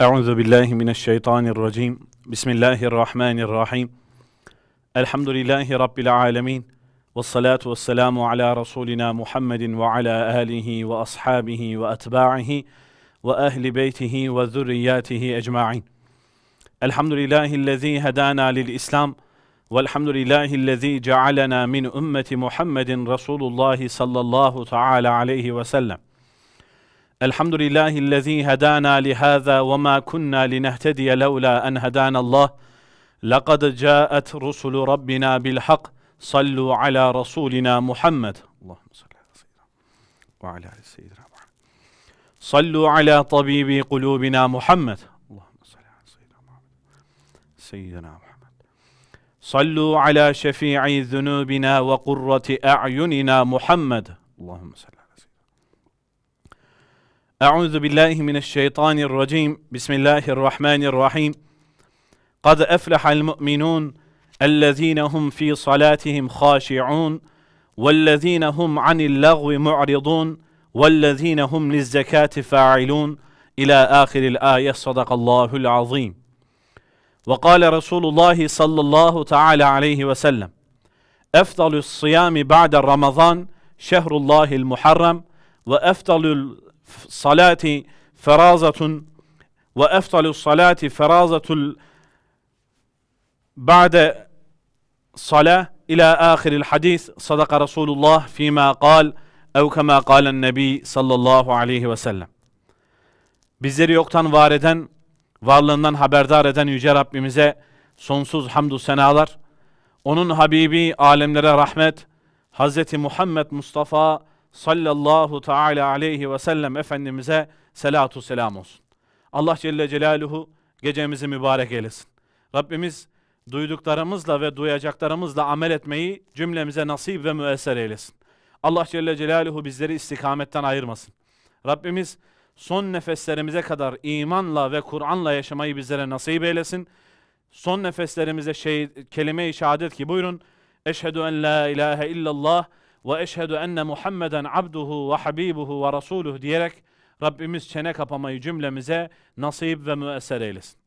أعوذ بالله من الشيطان الرجيم بسم الله الرحمن الرحيم الحمد لله رب العالمين والصلاة والسلام على رسولنا محمد وعلى آله وأصحابه وأتباعه وأهل بيته وذرياته أجمعين الحمد لله الذي هدانا للإسلام والحمد لله الذي جعلنا من أمة محمد رسول الله صلى الله تعالى عليه وسلم الحمد لله الذي هدانا لهذا وما كنا لنهتدي لولا أن هدانا الله لقد جاءت رسل ربنا بالحق صلوا على رسولنا محمد اللهم صل على سيدنا وعلى آل سيدنا محمد صلوا على طبيب قلوبنا محمد اللهم صل على سيدنا محمد سيدنا محمد صلوا على شفيع ذنوبنا وقرة أعيننا محمد اللهم صل أعوذ بالله من الشيطان الرجيم بسم الله الرحمن الرحيم قد أفلح المؤمنون الذين هم في صلاتهم خاشعون والذين هم عن اللغو معرضون والذين هم للزكاة فاعلون إلى آخر الآية صدق الله العظيم وقال رسول الله صلى الله تعالى عليه وسلم أفضل الصيام بعد رمضان شهر الله المحرم وأفضل salati ferazatun ve eftalu salati ferazatul ba'de salah ila ahiril hadis sadaka Resulullah fîmâ kal ev kemâ kâlen nebi sallallahu aleyhi ve sellem. Bizleri yoktan var eden, varlığından haberdar eden Yüce Rabbimize sonsuz hamdü senalar, onun Habibi alemlere rahmet, Hz. Muhammed Mustafa sallallahu teala aleyhi ve sellem Efendimiz'e selatu selam olsun. Allah Celle Celaluhu gecemizi mübarek eylesin. Rabbimiz duyduklarımızla ve duyacaklarımızla amel etmeyi cümlemize nasip ve müesser eylesin. Allah Celle Celaluhu bizleri istikametten ayırmasın. Rabbimiz son nefeslerimize kadar imanla ve Kur'an'la yaşamayı bizlere nasip eylesin. Son nefeslerimize şey, kelime-i şehadet ki buyurun. Eşhedü en la ilahe illallah ve eşhedü enne Muhammeden abduhu ve habibuhu ve rasuluh diyerek Rabbimiz çene kapamayı cümlemize nasip ve müesser eylesin.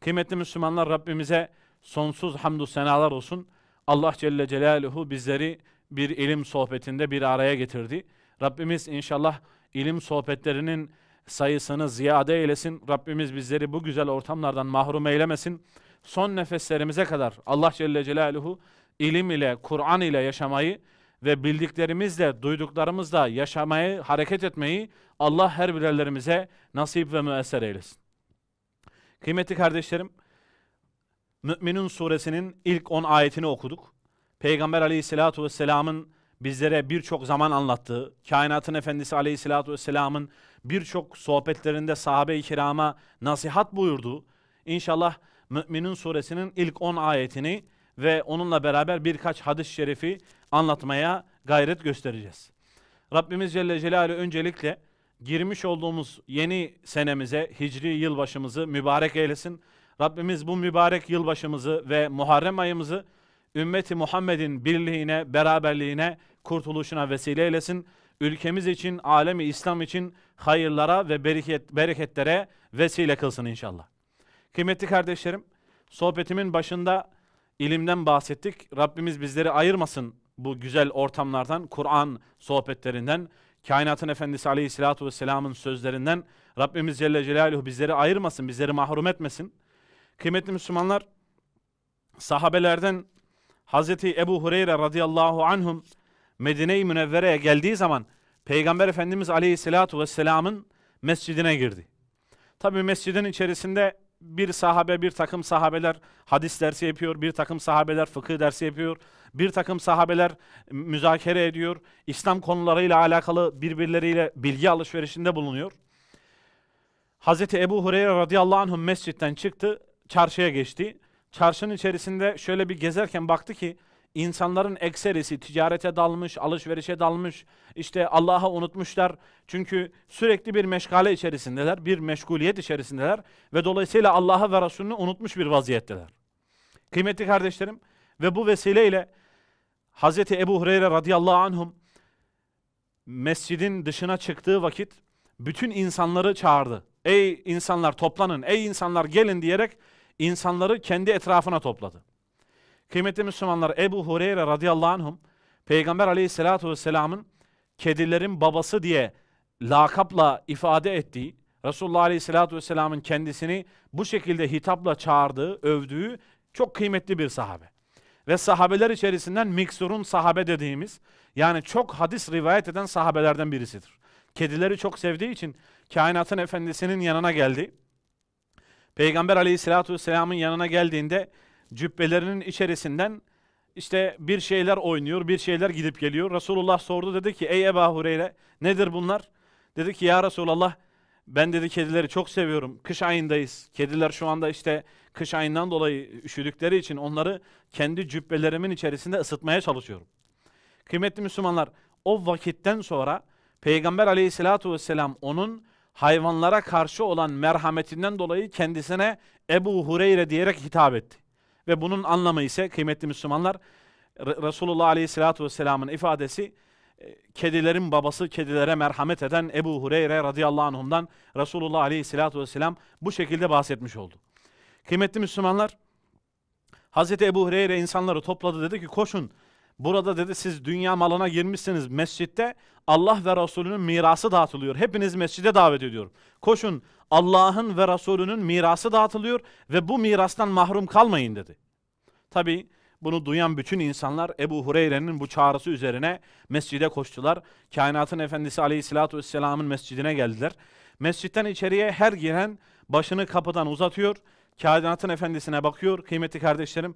Kıymetli Müslümanlar Rabbimize sonsuz hamdü senalar olsun. Allah Celle Celaluhu bizleri bir ilim sohbetinde bir araya getirdi. Rabbimiz inşallah ilim sohbetlerinin sayısını ziyade eylesin. Rabbimiz bizleri bu güzel ortamlardan mahrum eylemesin. Son nefeslerimize kadar Allah Celle Celaluhu ilim ile, Kur'an ile yaşamayı ve bildiklerimizle, duyduklarımızla yaşamayı, hareket etmeyi Allah her birerlerimize nasip ve müesser eylesin. Kıymetli kardeşlerim, Mü'minun suresinin ilk 10 ayetini okuduk. Peygamber aleyhissalatu vesselamın bizlere birçok zaman anlattığı, kainatın efendisi aleyhissalatu vesselamın birçok sohbetlerinde sahabe-i kirama nasihat buyurduğu, inşallah Mü'minun suresinin ilk 10 ayetini ve onunla beraber birkaç hadis-i şerifi anlatmaya gayret göstereceğiz. Rabbimiz Celle Celaluhu öncelikle girmiş olduğumuz yeni senemize, hicri yılbaşımızı mübarek eylesin. Rabbimiz bu mübarek yılbaşımızı ve Muharrem ayımızı ümmeti Muhammed'in birliğine, beraberliğine, kurtuluşuna vesile eylesin. Ülkemiz için, alemi İslam için hayırlara ve bereket, bereketlere vesile kılsın inşallah. Kıymetli kardeşlerim, sohbetimin başında ilimden bahsettik. Rabbimiz bizleri ayırmasın bu güzel ortamlardan, Kur'an sohbetlerinden, kainatın Efendisi Aleyhisselatü Vesselam'ın sözlerinden Rabbimiz Celle Celaluhu bizleri ayırmasın, bizleri mahrum etmesin. Kıymetli Müslümanlar, sahabelerden Hazreti Ebu Hureyre radıyallahu anhum Medine-i Münevvere'ye geldiği zaman Peygamber Efendimiz Aleyhisselatü Vesselam'ın mescidine girdi. Tabi mescidin içerisinde bir sahabe bir takım sahabeler hadis dersi yapıyor, bir takım sahabeler fıkıh dersi yapıyor, bir takım sahabeler müzakere ediyor, İslam konularıyla alakalı birbirleriyle bilgi alışverişinde bulunuyor. Hz. Ebu Hureyre radıyallahu anh mescitten çıktı, çarşıya geçti. Çarşının içerisinde şöyle bir gezerken baktı ki İnsanların ekserisi ticarete dalmış, alışverişe dalmış, işte Allah'a unutmuşlar. Çünkü sürekli bir meşgale içerisindeler, bir meşguliyet içerisindeler ve dolayısıyla Allah'a ve Resulünü unutmuş bir vaziyetteler. Kıymetli kardeşlerim ve bu vesileyle Hz. Ebu Hureyre radıyallahu anhum mescidin dışına çıktığı vakit bütün insanları çağırdı. Ey insanlar toplanın, ey insanlar gelin diyerek insanları kendi etrafına topladı. Kıymetli Müslümanlar Ebu Hureyre radıyallahu anhum Peygamber aleyhissalatu vesselamın kedilerin babası diye lakapla ifade ettiği Resulullah aleyhissalatu vesselamın kendisini bu şekilde hitapla çağırdığı, övdüğü çok kıymetli bir sahabe. Ve sahabeler içerisinden miksurun sahabe dediğimiz yani çok hadis rivayet eden sahabelerden birisidir. Kedileri çok sevdiği için kainatın efendisinin yanına geldi. Peygamber aleyhissalatu vesselamın yanına geldiğinde cübbelerinin içerisinden işte bir şeyler oynuyor, bir şeyler gidip geliyor. Resulullah sordu dedi ki ey Ebu Hureyre nedir bunlar? Dedi ki ya Resulallah ben dedi kedileri çok seviyorum. Kış ayındayız. Kediler şu anda işte kış ayından dolayı üşüdükleri için onları kendi cübbelerimin içerisinde ısıtmaya çalışıyorum. Kıymetli Müslümanlar o vakitten sonra Peygamber aleyhissalatu vesselam onun hayvanlara karşı olan merhametinden dolayı kendisine Ebu Hureyre diyerek hitap etti. Ve bunun anlamı ise kıymetli Müslümanlar Resulullah Aleyhisselatü Vesselam'ın ifadesi e, kedilerin babası kedilere merhamet eden Ebu Hureyre radıyallahu anhumdan Resulullah Aleyhisselatü Vesselam bu şekilde bahsetmiş oldu. Kıymetli Müslümanlar Hazreti Ebu Hureyre insanları topladı dedi ki koşun Burada dedi siz dünya malına girmişsiniz mescitte. Allah ve Resulünün mirası dağıtılıyor. Hepiniz mescide davet ediyorum. Koşun Allah'ın ve Resulünün mirası dağıtılıyor ve bu mirastan mahrum kalmayın dedi. Tabi bunu duyan bütün insanlar Ebu Hureyre'nin bu çağrısı üzerine mescide koştular. Kainatın Efendisi Aleyhisselatü Vesselam'ın mescidine geldiler. Mescitten içeriye her giren başını kapıdan uzatıyor. Kainatın Efendisi'ne bakıyor. Kıymetli kardeşlerim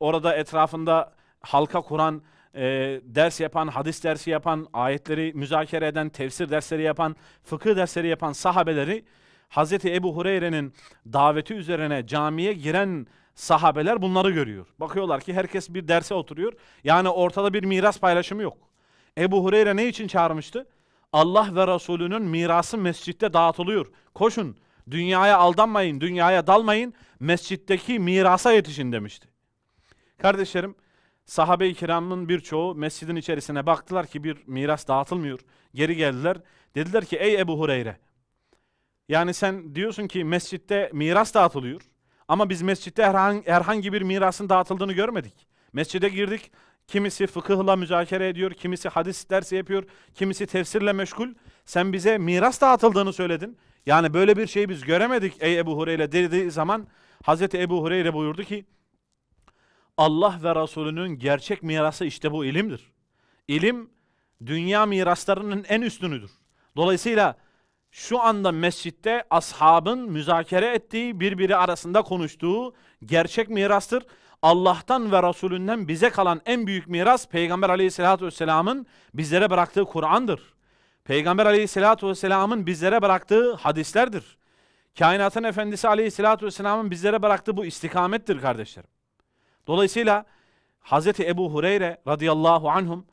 orada etrafında halka kuran e, ders yapan, hadis dersi yapan, ayetleri müzakere eden, tefsir dersleri yapan, fıkıh dersleri yapan sahabeleri Hazreti Ebu Hureyre'nin daveti üzerine camiye giren sahabeler bunları görüyor. Bakıyorlar ki herkes bir derse oturuyor. Yani ortada bir miras paylaşımı yok. Ebu Hureyre ne için çağırmıştı? Allah ve Resulünün mirası mescitte dağıtılıyor. Koşun, dünyaya aldanmayın, dünyaya dalmayın, mescitteki mirasa yetişin demişti. Kardeşlerim, sahabe-i kiramın birçoğu mescidin içerisine baktılar ki bir miras dağıtılmıyor. Geri geldiler. Dediler ki ey Ebu Hureyre yani sen diyorsun ki mescitte miras dağıtılıyor. Ama biz mescitte herhangi bir mirasın dağıtıldığını görmedik. Mescide girdik, kimisi fıkıhla müzakere ediyor, kimisi hadis dersi yapıyor, kimisi tefsirle meşgul. Sen bize miras dağıtıldığını söyledin. Yani böyle bir şeyi biz göremedik ey Ebu Hureyre dediği zaman Hazreti Ebu Hureyre buyurdu ki Allah ve Resulünün gerçek mirası işte bu ilimdir. İlim dünya miraslarının en üstünüdür. Dolayısıyla şu anda mescitte ashabın müzakere ettiği, birbiri arasında konuştuğu gerçek mirastır. Allah'tan ve Resulünden bize kalan en büyük miras Peygamber aleyhissalatü vesselamın bizlere bıraktığı Kur'an'dır. Peygamber aleyhissalatü vesselamın bizlere bıraktığı hadislerdir. Kainatın efendisi aleyhissalatü vesselamın bizlere bıraktığı bu istikamettir kardeşlerim. Dolayısıyla Hz. Ebu Hureyre radıyallahu anhum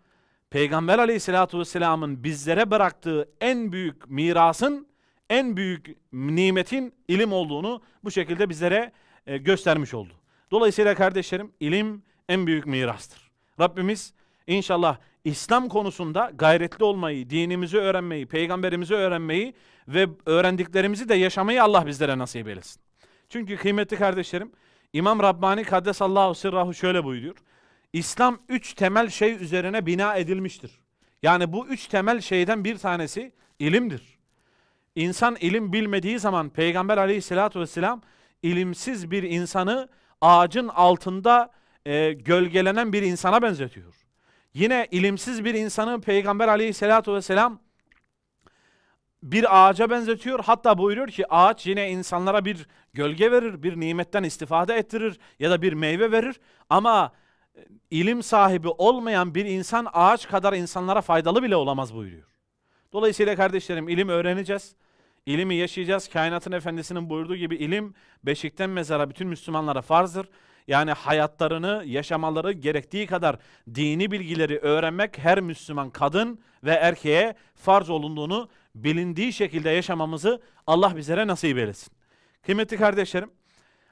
Peygamber aleyhissalatu vesselamın bizlere bıraktığı en büyük mirasın, en büyük nimetin ilim olduğunu bu şekilde bizlere e, göstermiş oldu. Dolayısıyla kardeşlerim ilim en büyük mirastır. Rabbimiz inşallah İslam konusunda gayretli olmayı, dinimizi öğrenmeyi, peygamberimizi öğrenmeyi ve öğrendiklerimizi de yaşamayı Allah bizlere nasip eylesin. Çünkü kıymetli kardeşlerim İmam Rabbani Kaddesallahu Sirrahu şöyle buyuruyor. İslam üç temel şey üzerine bina edilmiştir. Yani bu üç temel şeyden bir tanesi ilimdir. İnsan ilim bilmediği zaman Peygamber aleyhissalatü vesselam ilimsiz bir insanı ağacın altında e, gölgelenen bir insana benzetiyor. Yine ilimsiz bir insanı Peygamber aleyhissalatü vesselam bir ağaca benzetiyor. Hatta buyuruyor ki ağaç yine insanlara bir gölge verir, bir nimetten istifade ettirir ya da bir meyve verir. Ama ilim sahibi olmayan bir insan ağaç kadar insanlara faydalı bile olamaz buyuruyor. Dolayısıyla kardeşlerim ilim öğreneceğiz. İlimi yaşayacağız. Kainatın efendisinin buyurduğu gibi ilim beşikten mezara bütün Müslümanlara farzdır. Yani hayatlarını, yaşamaları gerektiği kadar dini bilgileri öğrenmek her Müslüman kadın ve erkeğe farz olunduğunu bilindiği şekilde yaşamamızı Allah bizlere nasip eylesin. Kıymetli kardeşlerim,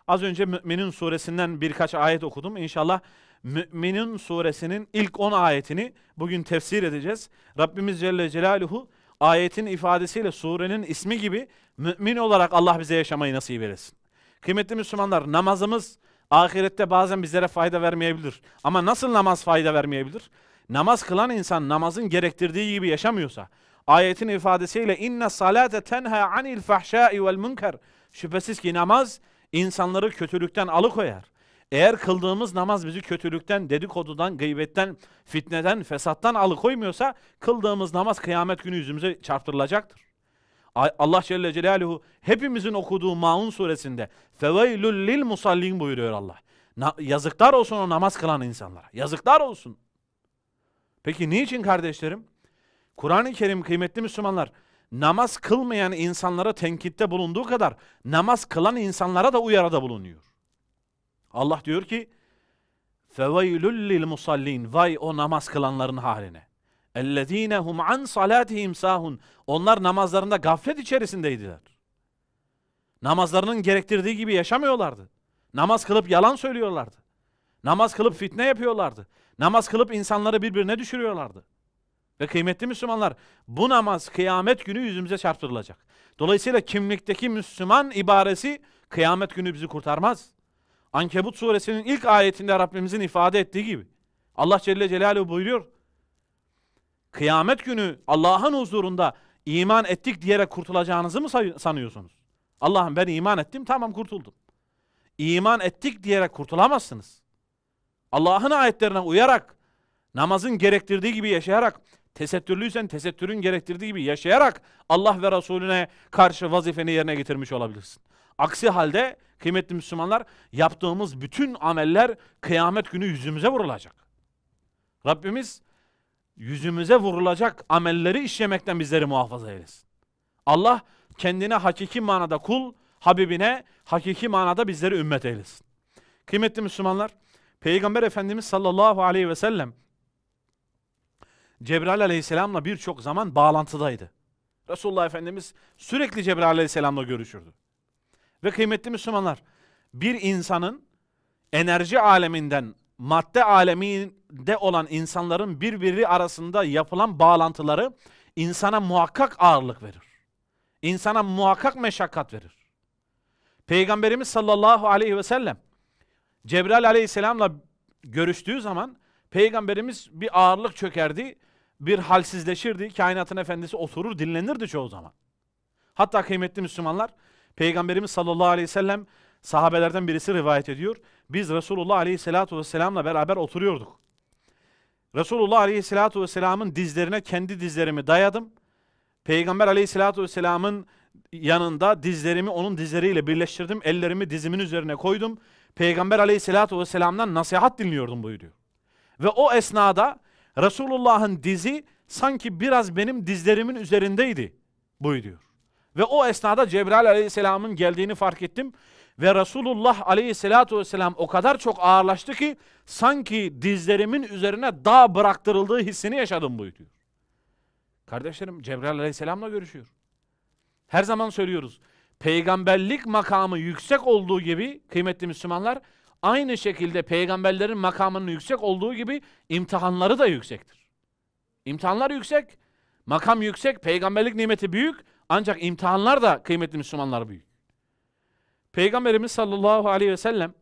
az önce Mü'minin suresinden birkaç ayet okudum. İnşallah Müminin suresinin ilk 10 ayetini bugün tefsir edeceğiz. Rabbimiz Celle Celaluhu ayetin ifadesiyle surenin ismi gibi mümin olarak Allah bize yaşamayı nasip eylesin. Kıymetli Müslümanlar namazımız ahirette bazen bizlere fayda vermeyebilir. Ama nasıl namaz fayda vermeyebilir? Namaz kılan insan namazın gerektirdiği gibi yaşamıyorsa, ayetin ifadesiyle inne salate tenha anil fahşai vel münker. Şüphesiz ki namaz insanları kötülükten alıkoyar. Eğer kıldığımız namaz bizi kötülükten, dedikodudan, gıybetten, fitneden, fesattan alıkoymuyorsa kıldığımız namaz kıyamet günü yüzümüze çarptırılacaktır. Allah Celle Celaluhu hepimizin okuduğu Maun suresinde feveylül lil musallin buyuruyor Allah. Na yazıklar olsun o namaz kılan insanlara. Yazıklar olsun. Peki niçin kardeşlerim? Kur'an-ı Kerim kıymetli Müslümanlar namaz kılmayan insanlara tenkitte bulunduğu kadar namaz kılan insanlara da uyarada bulunuyor. Allah diyor ki فَوَيْلُلْ لِلْمُصَلِّينَ Vay o namaz kılanların haline. اَلَّذ۪ينَ هُمْ عَنْ صَلَاتِهِمْ سَاهُنْ Onlar namazlarında gaflet içerisindeydiler. Namazlarının gerektirdiği gibi yaşamıyorlardı. Namaz kılıp yalan söylüyorlardı. Namaz kılıp fitne yapıyorlardı. Namaz kılıp insanları birbirine düşürüyorlardı. Ve kıymetli Müslümanlar bu namaz kıyamet günü yüzümüze çarptırılacak. Dolayısıyla kimlikteki Müslüman ibaresi kıyamet günü bizi kurtarmaz. Ankebut suresinin ilk ayetinde Rabbimizin ifade ettiği gibi. Allah Celle Celaluhu buyuruyor. Kıyamet günü Allah'ın huzurunda iman ettik diyerek kurtulacağınızı mı sanıyorsunuz? Allah'ım ben iman ettim tamam kurtuldum. İman ettik diyerek kurtulamazsınız. Allah'ın ayetlerine uyarak, namazın gerektirdiği gibi yaşayarak, tesettürlüysen tesettürün gerektirdiği gibi yaşayarak Allah ve Resulüne karşı vazifeni yerine getirmiş olabilirsin. Aksi halde Kıymetli Müslümanlar yaptığımız bütün ameller kıyamet günü yüzümüze vurulacak. Rabbimiz yüzümüze vurulacak amelleri işlemekten bizleri muhafaza eylesin. Allah kendine hakiki manada kul, Habibine hakiki manada bizleri ümmet eylesin. Kıymetli Müslümanlar, Peygamber Efendimiz sallallahu aleyhi ve sellem Cebrail aleyhisselamla birçok zaman bağlantıdaydı. Resulullah Efendimiz sürekli Cebrail aleyhisselamla görüşürdü. Ve kıymetli Müslümanlar, bir insanın enerji aleminden madde aleminde olan insanların birbiri arasında yapılan bağlantıları insana muhakkak ağırlık verir. İnsana muhakkak meşakkat verir. Peygamberimiz sallallahu aleyhi ve sellem Cebrail aleyhisselamla görüştüğü zaman peygamberimiz bir ağırlık çökerdi, bir halsizleşirdi. Kainatın efendisi oturur dinlenirdi çoğu zaman. Hatta kıymetli Müslümanlar Peygamberimiz sallallahu aleyhi ve sellem sahabelerden birisi rivayet ediyor. Biz Resulullah aleyhissalatu vesselamla beraber oturuyorduk. Resulullah aleyhissalatu vesselamın dizlerine kendi dizlerimi dayadım. Peygamber aleyhissalatu vesselamın yanında dizlerimi onun dizleriyle birleştirdim. Ellerimi dizimin üzerine koydum. Peygamber aleyhissalatu vesselamdan nasihat dinliyordum buyuruyor. Ve o esnada Resulullah'ın dizi sanki biraz benim dizlerimin üzerindeydi buyuruyor. Ve o esnada Cebrail aleyhisselamın geldiğini fark ettim. Ve Resulullah aleyhissalatu vesselam o kadar çok ağırlaştı ki sanki dizlerimin üzerine dağ bıraktırıldığı hissini yaşadım buyuruyor. Kardeşlerim Cebrail aleyhisselamla görüşüyor. Her zaman söylüyoruz. Peygamberlik makamı yüksek olduğu gibi kıymetli Müslümanlar aynı şekilde peygamberlerin makamının yüksek olduğu gibi imtihanları da yüksektir. İmtihanlar yüksek, makam yüksek, peygamberlik nimeti büyük ancak imtihanlar da kıymetli Müslümanlar büyük. Peygamberimiz sallallahu aleyhi ve sellem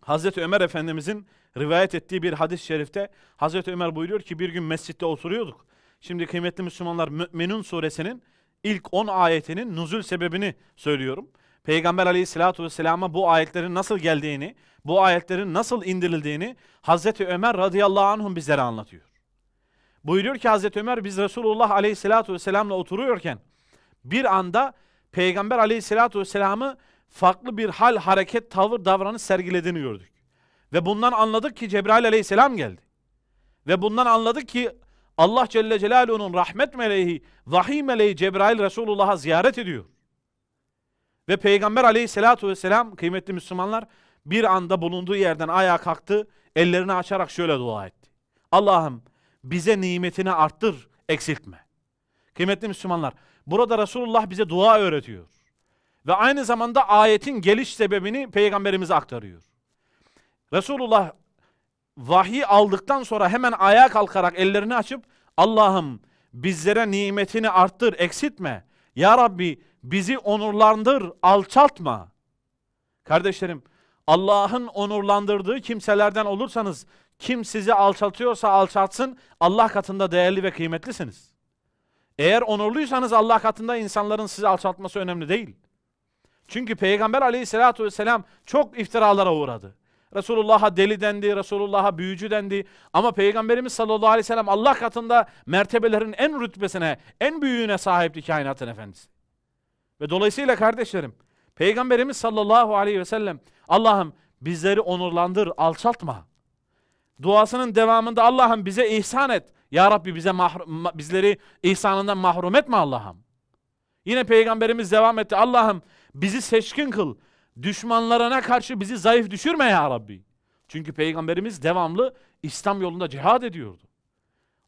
Hazreti Ömer Efendimizin rivayet ettiği bir hadis-i şerifte Hazreti Ömer buyuruyor ki bir gün mescitte oturuyorduk. Şimdi kıymetli Müslümanlar Mü'minun suresinin ilk 10 ayetinin nuzul sebebini söylüyorum. Peygamber aleyhissalatu vesselama bu ayetlerin nasıl geldiğini, bu ayetlerin nasıl indirildiğini Hazreti Ömer radıyallahu anhum bizlere anlatıyor. Buyuruyor ki Hazreti Ömer biz Resulullah aleyhissalatu vesselamla oturuyorken bir anda Peygamber aleyhissalatü vesselam'ı farklı bir hal, hareket, tavır, davranış sergilediğini gördük. Ve bundan anladık ki Cebrail aleyhisselam geldi. Ve bundan anladık ki Allah Celle Celaluhu'nun rahmet meleği, vahiy meleği Cebrail Resulullah'a ziyaret ediyor. Ve Peygamber aleyhissalatu vesselam kıymetli Müslümanlar bir anda bulunduğu yerden ayağa kalktı, ellerini açarak şöyle dua etti. Allah'ım bize nimetini arttır, eksiltme. Kıymetli Müslümanlar Burada Resulullah bize dua öğretiyor. Ve aynı zamanda ayetin geliş sebebini peygamberimize aktarıyor. Resulullah vahiy aldıktan sonra hemen ayağa kalkarak ellerini açıp Allah'ım bizlere nimetini arttır, eksiltme. Ya Rabbi bizi onurlandır, alçaltma. Kardeşlerim Allah'ın onurlandırdığı kimselerden olursanız kim sizi alçaltıyorsa alçaltsın Allah katında değerli ve kıymetlisiniz. Eğer onurluysanız Allah katında insanların sizi alçaltması önemli değil. Çünkü Peygamber aleyhissalatü vesselam çok iftiralara uğradı. Resulullah'a deli dendi, Resulullah'a büyücü dendi. Ama Peygamberimiz sallallahu aleyhi ve sellem Allah katında mertebelerin en rütbesine, en büyüğüne sahipti kainatın efendisi. Ve dolayısıyla kardeşlerim, Peygamberimiz sallallahu aleyhi ve sellem Allah'ım bizleri onurlandır, alçaltma. Duasının devamında Allah'ım bize ihsan et. Ya Rabbi bize mahrum, bizleri ihsanından mahrum etme Allah'ım. Yine peygamberimiz devam etti. Allah'ım bizi seçkin kıl. Düşmanlarına karşı bizi zayıf düşürme ya Rabbi. Çünkü peygamberimiz devamlı İslam yolunda cihad ediyordu.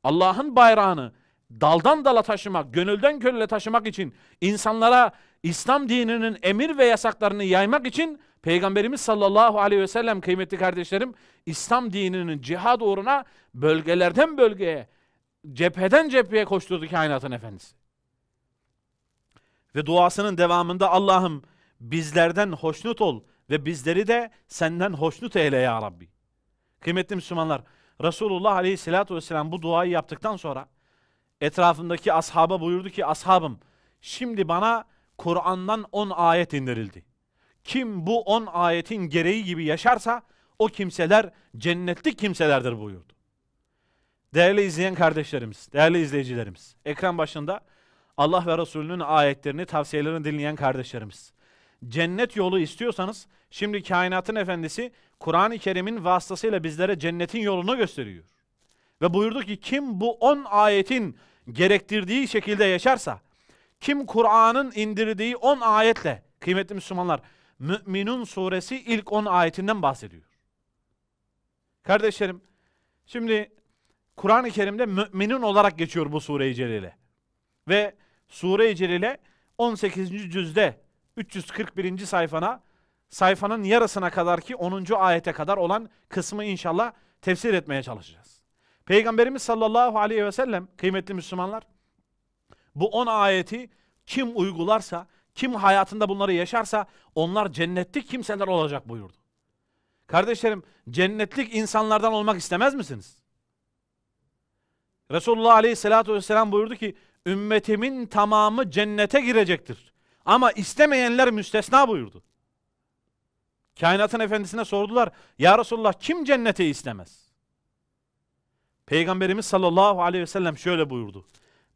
Allah'ın bayrağını daldan dala taşımak, gönülden gönüle taşımak için insanlara İslam dininin emir ve yasaklarını yaymak için Peygamberimiz sallallahu aleyhi ve sellem kıymetli kardeşlerim İslam dininin cihad uğruna bölgelerden bölgeye, cepheden cepheye koşturdu kainatın efendisi. Ve duasının devamında Allah'ım bizlerden hoşnut ol ve bizleri de senden hoşnut eyle ya Rabbi. Kıymetli Müslümanlar, Resulullah aleyhissalatu vesselam bu duayı yaptıktan sonra etrafındaki ashaba buyurdu ki ashabım şimdi bana Kur'an'dan 10 ayet indirildi. Kim bu 10 ayetin gereği gibi yaşarsa o kimseler cennetlik kimselerdir buyurdu. Değerli izleyen kardeşlerimiz, değerli izleyicilerimiz, ekran başında Allah ve Resulünün ayetlerini, tavsiyelerini dinleyen kardeşlerimiz. Cennet yolu istiyorsanız şimdi kainatın efendisi Kur'an-ı Kerim'in vasıtasıyla bizlere cennetin yolunu gösteriyor. Ve buyurdu ki kim bu 10 ayetin gerektirdiği şekilde yaşarsa, kim Kur'an'ın indirdiği 10 ayetle, kıymetli Müslümanlar, Mü'minun suresi ilk 10 ayetinden bahsediyor. Kardeşlerim, şimdi Kur'an-ı Kerim'de mü'minun olarak geçiyor bu sure-i celile. Ve sure-i celile 18. cüzde 341. sayfana sayfanın yarısına kadar ki 10. ayete kadar olan kısmı inşallah tefsir etmeye çalışacağız. Peygamberimiz sallallahu aleyhi ve sellem kıymetli Müslümanlar bu 10 ayeti kim uygularsa kim hayatında bunları yaşarsa onlar cennetlik kimseler olacak buyurdu. Kardeşlerim cennetlik insanlardan olmak istemez misiniz? Resulullah Aleyhisselatü Vesselam buyurdu ki ümmetimin tamamı cennete girecektir. Ama istemeyenler müstesna buyurdu. Kainatın efendisine sordular. Ya Resulullah kim cennete istemez? Peygamberimiz sallallahu aleyhi ve sellem şöyle buyurdu.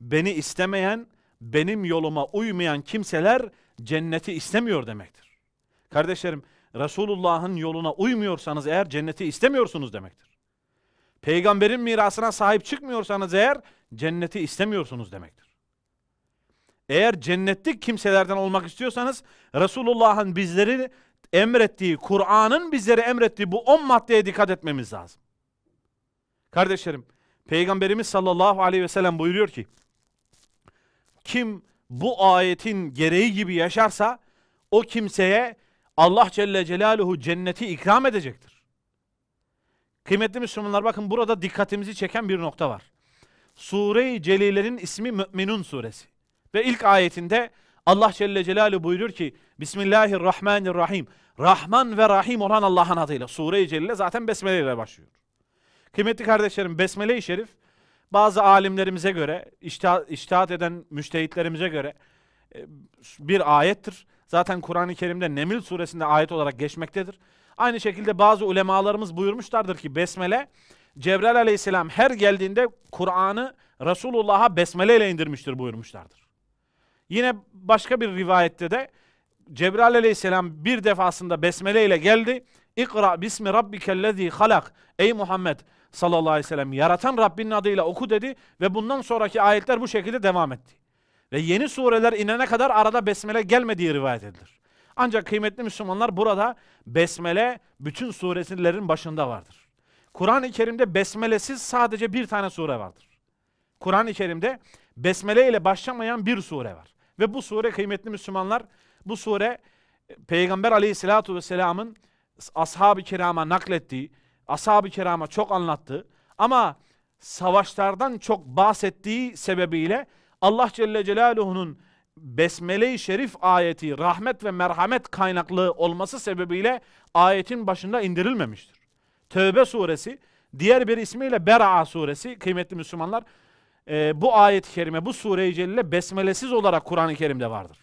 Beni istemeyen benim yoluma uymayan kimseler cenneti istemiyor demektir. Kardeşlerim Resulullah'ın yoluna uymuyorsanız eğer cenneti istemiyorsunuz demektir. Peygamberin mirasına sahip çıkmıyorsanız eğer cenneti istemiyorsunuz demektir. Eğer cennetlik kimselerden olmak istiyorsanız Resulullah'ın bizleri emrettiği, Kur'an'ın bizlere emrettiği bu on maddeye dikkat etmemiz lazım. Kardeşlerim, Peygamberimiz sallallahu aleyhi ve sellem buyuruyor ki, kim bu ayetin gereği gibi yaşarsa o kimseye Allah Celle Celaluhu cenneti ikram edecektir. Kıymetli Müslümanlar bakın burada dikkatimizi çeken bir nokta var. Sure-i Celile'nin ismi Mü'minun suresi. Ve ilk ayetinde Allah Celle Celaluhu buyurur ki Bismillahirrahmanirrahim. Rahman ve Rahim olan Allah'ın adıyla. Sure-i Celile zaten Besmele ile başlıyor. Kıymetli kardeşlerim Besmele-i Şerif bazı alimlerimize göre, iştihat, eden müştehitlerimize göre e, bir ayettir. Zaten Kur'an-ı Kerim'de Nemil suresinde ayet olarak geçmektedir. Aynı şekilde bazı ulemalarımız buyurmuşlardır ki besmele Cebrail aleyhisselam her geldiğinde Kur'an'ı Resulullah'a besmele ile indirmiştir buyurmuşlardır. Yine başka bir rivayette de Cebrail aleyhisselam bir defasında besmele ile geldi. İkra bismi rabbikellezi halak. Ey Muhammed sallallahu aleyhi ve sellem yaratan Rabbinin adıyla oku dedi ve bundan sonraki ayetler bu şekilde devam etti. Ve yeni sureler inene kadar arada besmele gelmediği rivayet edilir. Ancak kıymetli Müslümanlar burada besmele bütün surelerin başında vardır. Kur'an-ı Kerim'de besmelesiz sadece bir tane sure vardır. Kur'an-ı Kerim'de besmele ile başlamayan bir sure var. Ve bu sure kıymetli Müslümanlar bu sure Peygamber aleyhissalatu vesselamın ashab-ı kirama naklettiği ashab-ı kirama çok anlattı. Ama savaşlardan çok bahsettiği sebebiyle Allah Celle Celaluhu'nun Besmele-i Şerif ayeti rahmet ve merhamet kaynaklı olması sebebiyle ayetin başında indirilmemiştir. Tövbe suresi diğer bir ismiyle Bera'a suresi kıymetli Müslümanlar e, bu ayet-i kerime bu sure-i celile besmelesiz olarak Kur'an-ı Kerim'de vardır.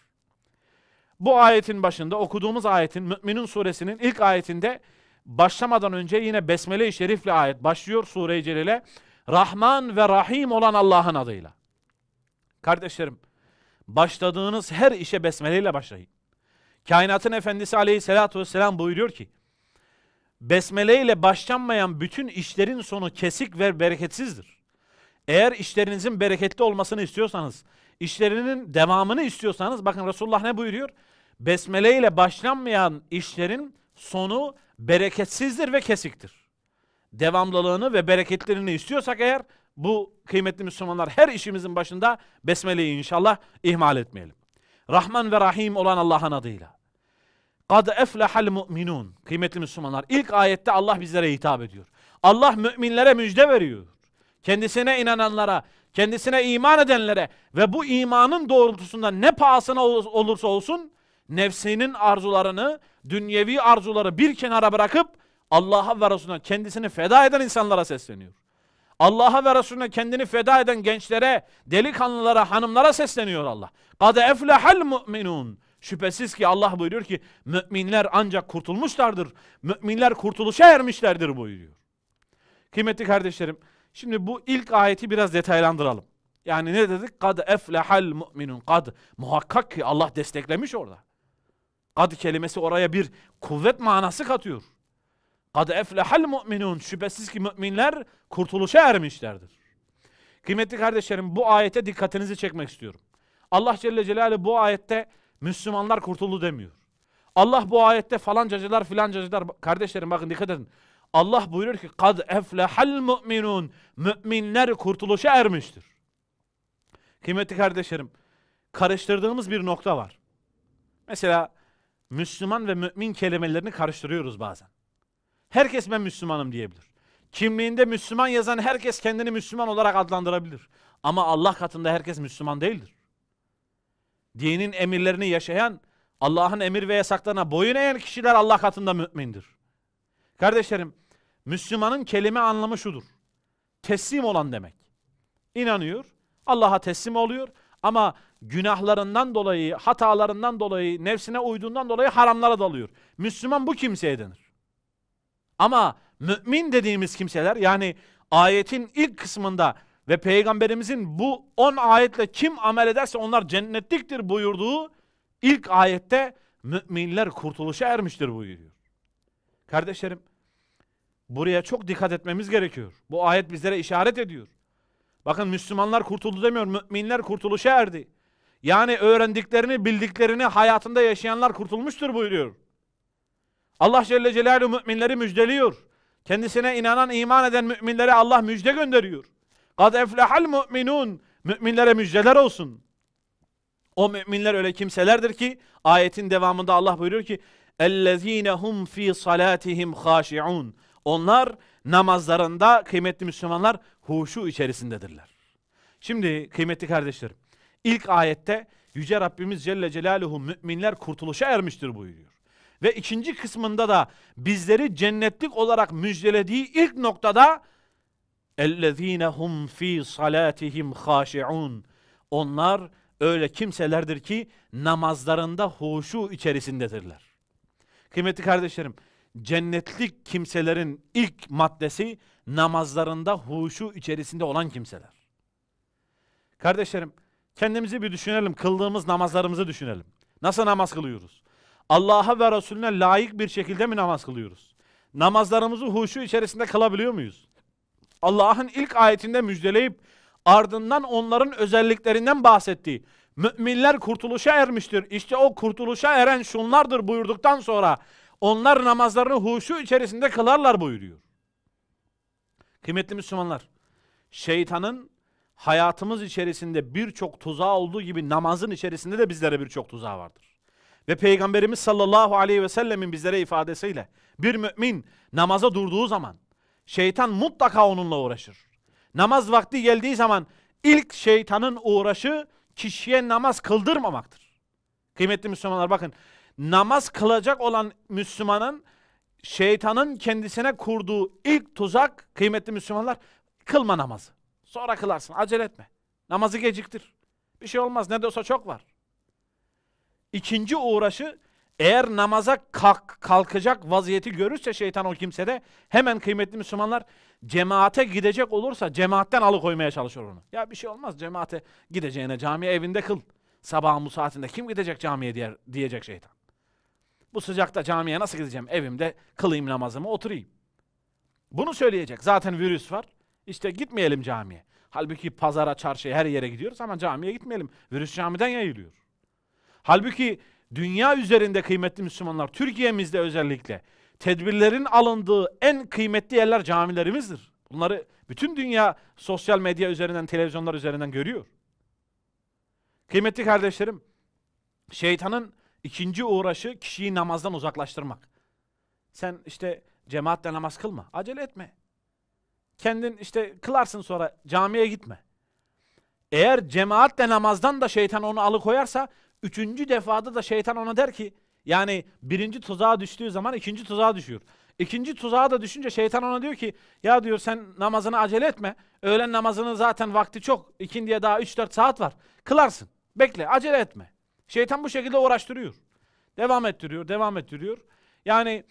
Bu ayetin başında okuduğumuz ayetin Mü'minun suresinin ilk ayetinde başlamadan önce yine Besmele-i Şerif'le ayet başlıyor Sure-i Celil'e. Rahman ve Rahim olan Allah'ın adıyla. Kardeşlerim, başladığınız her işe Besmele ile başlayın. Kainatın Efendisi Aleyhisselatü Vesselam buyuruyor ki, Besmele ile başlanmayan bütün işlerin sonu kesik ve bereketsizdir. Eğer işlerinizin bereketli olmasını istiyorsanız, işlerinin devamını istiyorsanız, bakın Resulullah ne buyuruyor? Besmele ile başlanmayan işlerin sonu bereketsizdir ve kesiktir. Devamlılığını ve bereketlerini istiyorsak eğer bu kıymetli Müslümanlar her işimizin başında Besmele'yi inşallah ihmal etmeyelim. Rahman ve Rahim olan Allah'ın adıyla. Kad eflehal mu'minun. Kıymetli Müslümanlar ilk ayette Allah bizlere hitap ediyor. Allah müminlere müjde veriyor. Kendisine inananlara, kendisine iman edenlere ve bu imanın doğrultusunda ne pahasına olursa olsun nefsinin arzularını, dünyevi arzuları bir kenara bırakıp Allah'a ve Resulüne kendisini feda eden insanlara sesleniyor. Allah'a ve Resulüne kendini feda eden gençlere, delikanlılara, hanımlara sesleniyor Allah. قَدْ اَفْلَحَ الْمُؤْمِنُونَ Şüphesiz ki Allah buyuruyor ki müminler ancak kurtulmuşlardır. Müminler kurtuluşa ermişlerdir buyuruyor. Kıymetli kardeşlerim, şimdi bu ilk ayeti biraz detaylandıralım. Yani ne dedik? Kad eflehal mu'minun. Kad muhakkak ki Allah desteklemiş orada. Kad kelimesi oraya bir kuvvet manası katıyor. Kad eflehal mu'minun. Şüphesiz ki müminler kurtuluşa ermişlerdir. Kıymetli kardeşlerim bu ayete dikkatinizi çekmek istiyorum. Allah Celle Celaluhu bu ayette Müslümanlar kurtuldu demiyor. Allah bu ayette falan filan filancacılar kardeşlerim bakın dikkat edin. Allah buyurur ki kad eflehal mu'minun. Müminler kurtuluşa ermiştir. Kıymetli kardeşlerim karıştırdığımız bir nokta var. Mesela Müslüman ve mümin kelimelerini karıştırıyoruz bazen. Herkes ben Müslümanım diyebilir. Kimliğinde Müslüman yazan herkes kendini Müslüman olarak adlandırabilir. Ama Allah katında herkes Müslüman değildir. Dinin emirlerini yaşayan, Allah'ın emir ve yasaklarına boyun eğen kişiler Allah katında mümindir. Kardeşlerim, Müslümanın kelime anlamı şudur. Teslim olan demek. İnanıyor, Allah'a teslim oluyor ama günahlarından dolayı, hatalarından dolayı, nefsine uyduğundan dolayı haramlara dalıyor. Müslüman bu kimseye denir. Ama mümin dediğimiz kimseler yani ayetin ilk kısmında ve peygamberimizin bu 10 ayetle kim amel ederse onlar cennetliktir buyurduğu ilk ayette müminler kurtuluşa ermiştir buyuruyor. Kardeşlerim buraya çok dikkat etmemiz gerekiyor. Bu ayet bizlere işaret ediyor. Bakın Müslümanlar kurtuldu demiyor, müminler kurtuluşa erdi. Yani öğrendiklerini, bildiklerini hayatında yaşayanlar kurtulmuştur buyuruyor. Allah Celle Celaluhu müminleri müjdeliyor. Kendisine inanan, iman eden müminlere Allah müjde gönderiyor. Kad eflehal müminun. Müminlere müjdeler olsun. O müminler öyle kimselerdir ki ayetin devamında Allah buyuruyor ki اَلَّذ۪ينَ هُمْ fi salatihim خَاشِعُونَ Onlar namazlarında kıymetli Müslümanlar huşu içerisindedirler. Şimdi kıymetli kardeşlerim, ilk ayette Yüce Rabbimiz Celle Celaluhu müminler kurtuluşa ermiştir buyuruyor. Ve ikinci kısmında da bizleri cennetlik olarak müjdelediği ilk noktada اَلَّذ۪ينَ هُمْ ف۪ي صَلَاتِهِمْ خَاشِعُونَ Onlar öyle kimselerdir ki namazlarında huşu içerisindedirler. Kıymetli kardeşlerim, cennetlik kimselerin ilk maddesi namazlarında huşu içerisinde olan kimseler. Kardeşlerim kendimizi bir düşünelim. Kıldığımız namazlarımızı düşünelim. Nasıl namaz kılıyoruz? Allah'a ve Resulüne layık bir şekilde mi namaz kılıyoruz? Namazlarımızı huşu içerisinde kılabiliyor muyuz? Allah'ın ilk ayetinde müjdeleyip ardından onların özelliklerinden bahsettiği müminler kurtuluşa ermiştir. İşte o kurtuluşa eren şunlardır buyurduktan sonra onlar namazlarını huşu içerisinde kılarlar buyuruyor. Kıymetli Müslümanlar, şeytanın hayatımız içerisinde birçok tuzağı olduğu gibi namazın içerisinde de bizlere birçok tuzağı vardır. Ve Peygamberimiz sallallahu aleyhi ve sellemin bizlere ifadesiyle bir mümin namaza durduğu zaman şeytan mutlaka onunla uğraşır. Namaz vakti geldiği zaman ilk şeytanın uğraşı kişiye namaz kıldırmamaktır. Kıymetli Müslümanlar bakın namaz kılacak olan Müslümanın şeytanın kendisine kurduğu ilk tuzak kıymetli Müslümanlar kılma namazı. Sonra kılarsın acele etme. Namazı geciktir. Bir şey olmaz ne de olsa çok var. İkinci uğraşı eğer namaza kalk, kalkacak vaziyeti görürse şeytan o kimsede hemen kıymetli Müslümanlar cemaate gidecek olursa cemaatten alıkoymaya çalışır onu. Ya bir şey olmaz cemaate gideceğine cami evinde kıl. Sabahın bu saatinde kim gidecek camiye diyer, diyecek şeytan. Bu sıcakta camiye nasıl gideceğim? Evimde kılayım namazımı, oturayım. Bunu söyleyecek. Zaten virüs var. İşte gitmeyelim camiye. Halbuki pazara, çarşıya, her yere gidiyoruz ama camiye gitmeyelim. Virüs camiden yayılıyor. Halbuki dünya üzerinde kıymetli Müslümanlar, Türkiye'mizde özellikle tedbirlerin alındığı en kıymetli yerler camilerimizdir. Bunları bütün dünya sosyal medya üzerinden, televizyonlar üzerinden görüyor. Kıymetli kardeşlerim, şeytanın İkinci uğraşı kişiyi namazdan uzaklaştırmak. Sen işte cemaatle namaz kılma. Acele etme. Kendin işte kılarsın sonra camiye gitme. Eğer cemaatle namazdan da şeytan onu alıkoyarsa üçüncü defada da şeytan ona der ki yani birinci tuzağa düştüğü zaman ikinci tuzağa düşüyor. İkinci tuzağa da düşünce şeytan ona diyor ki ya diyor sen namazını acele etme. Öğlen namazının zaten vakti çok. İkindiye daha 3-4 saat var. Kılarsın. Bekle acele etme. Şeytan bu şekilde uğraştırıyor. Devam ettiriyor, devam ettiriyor. Yani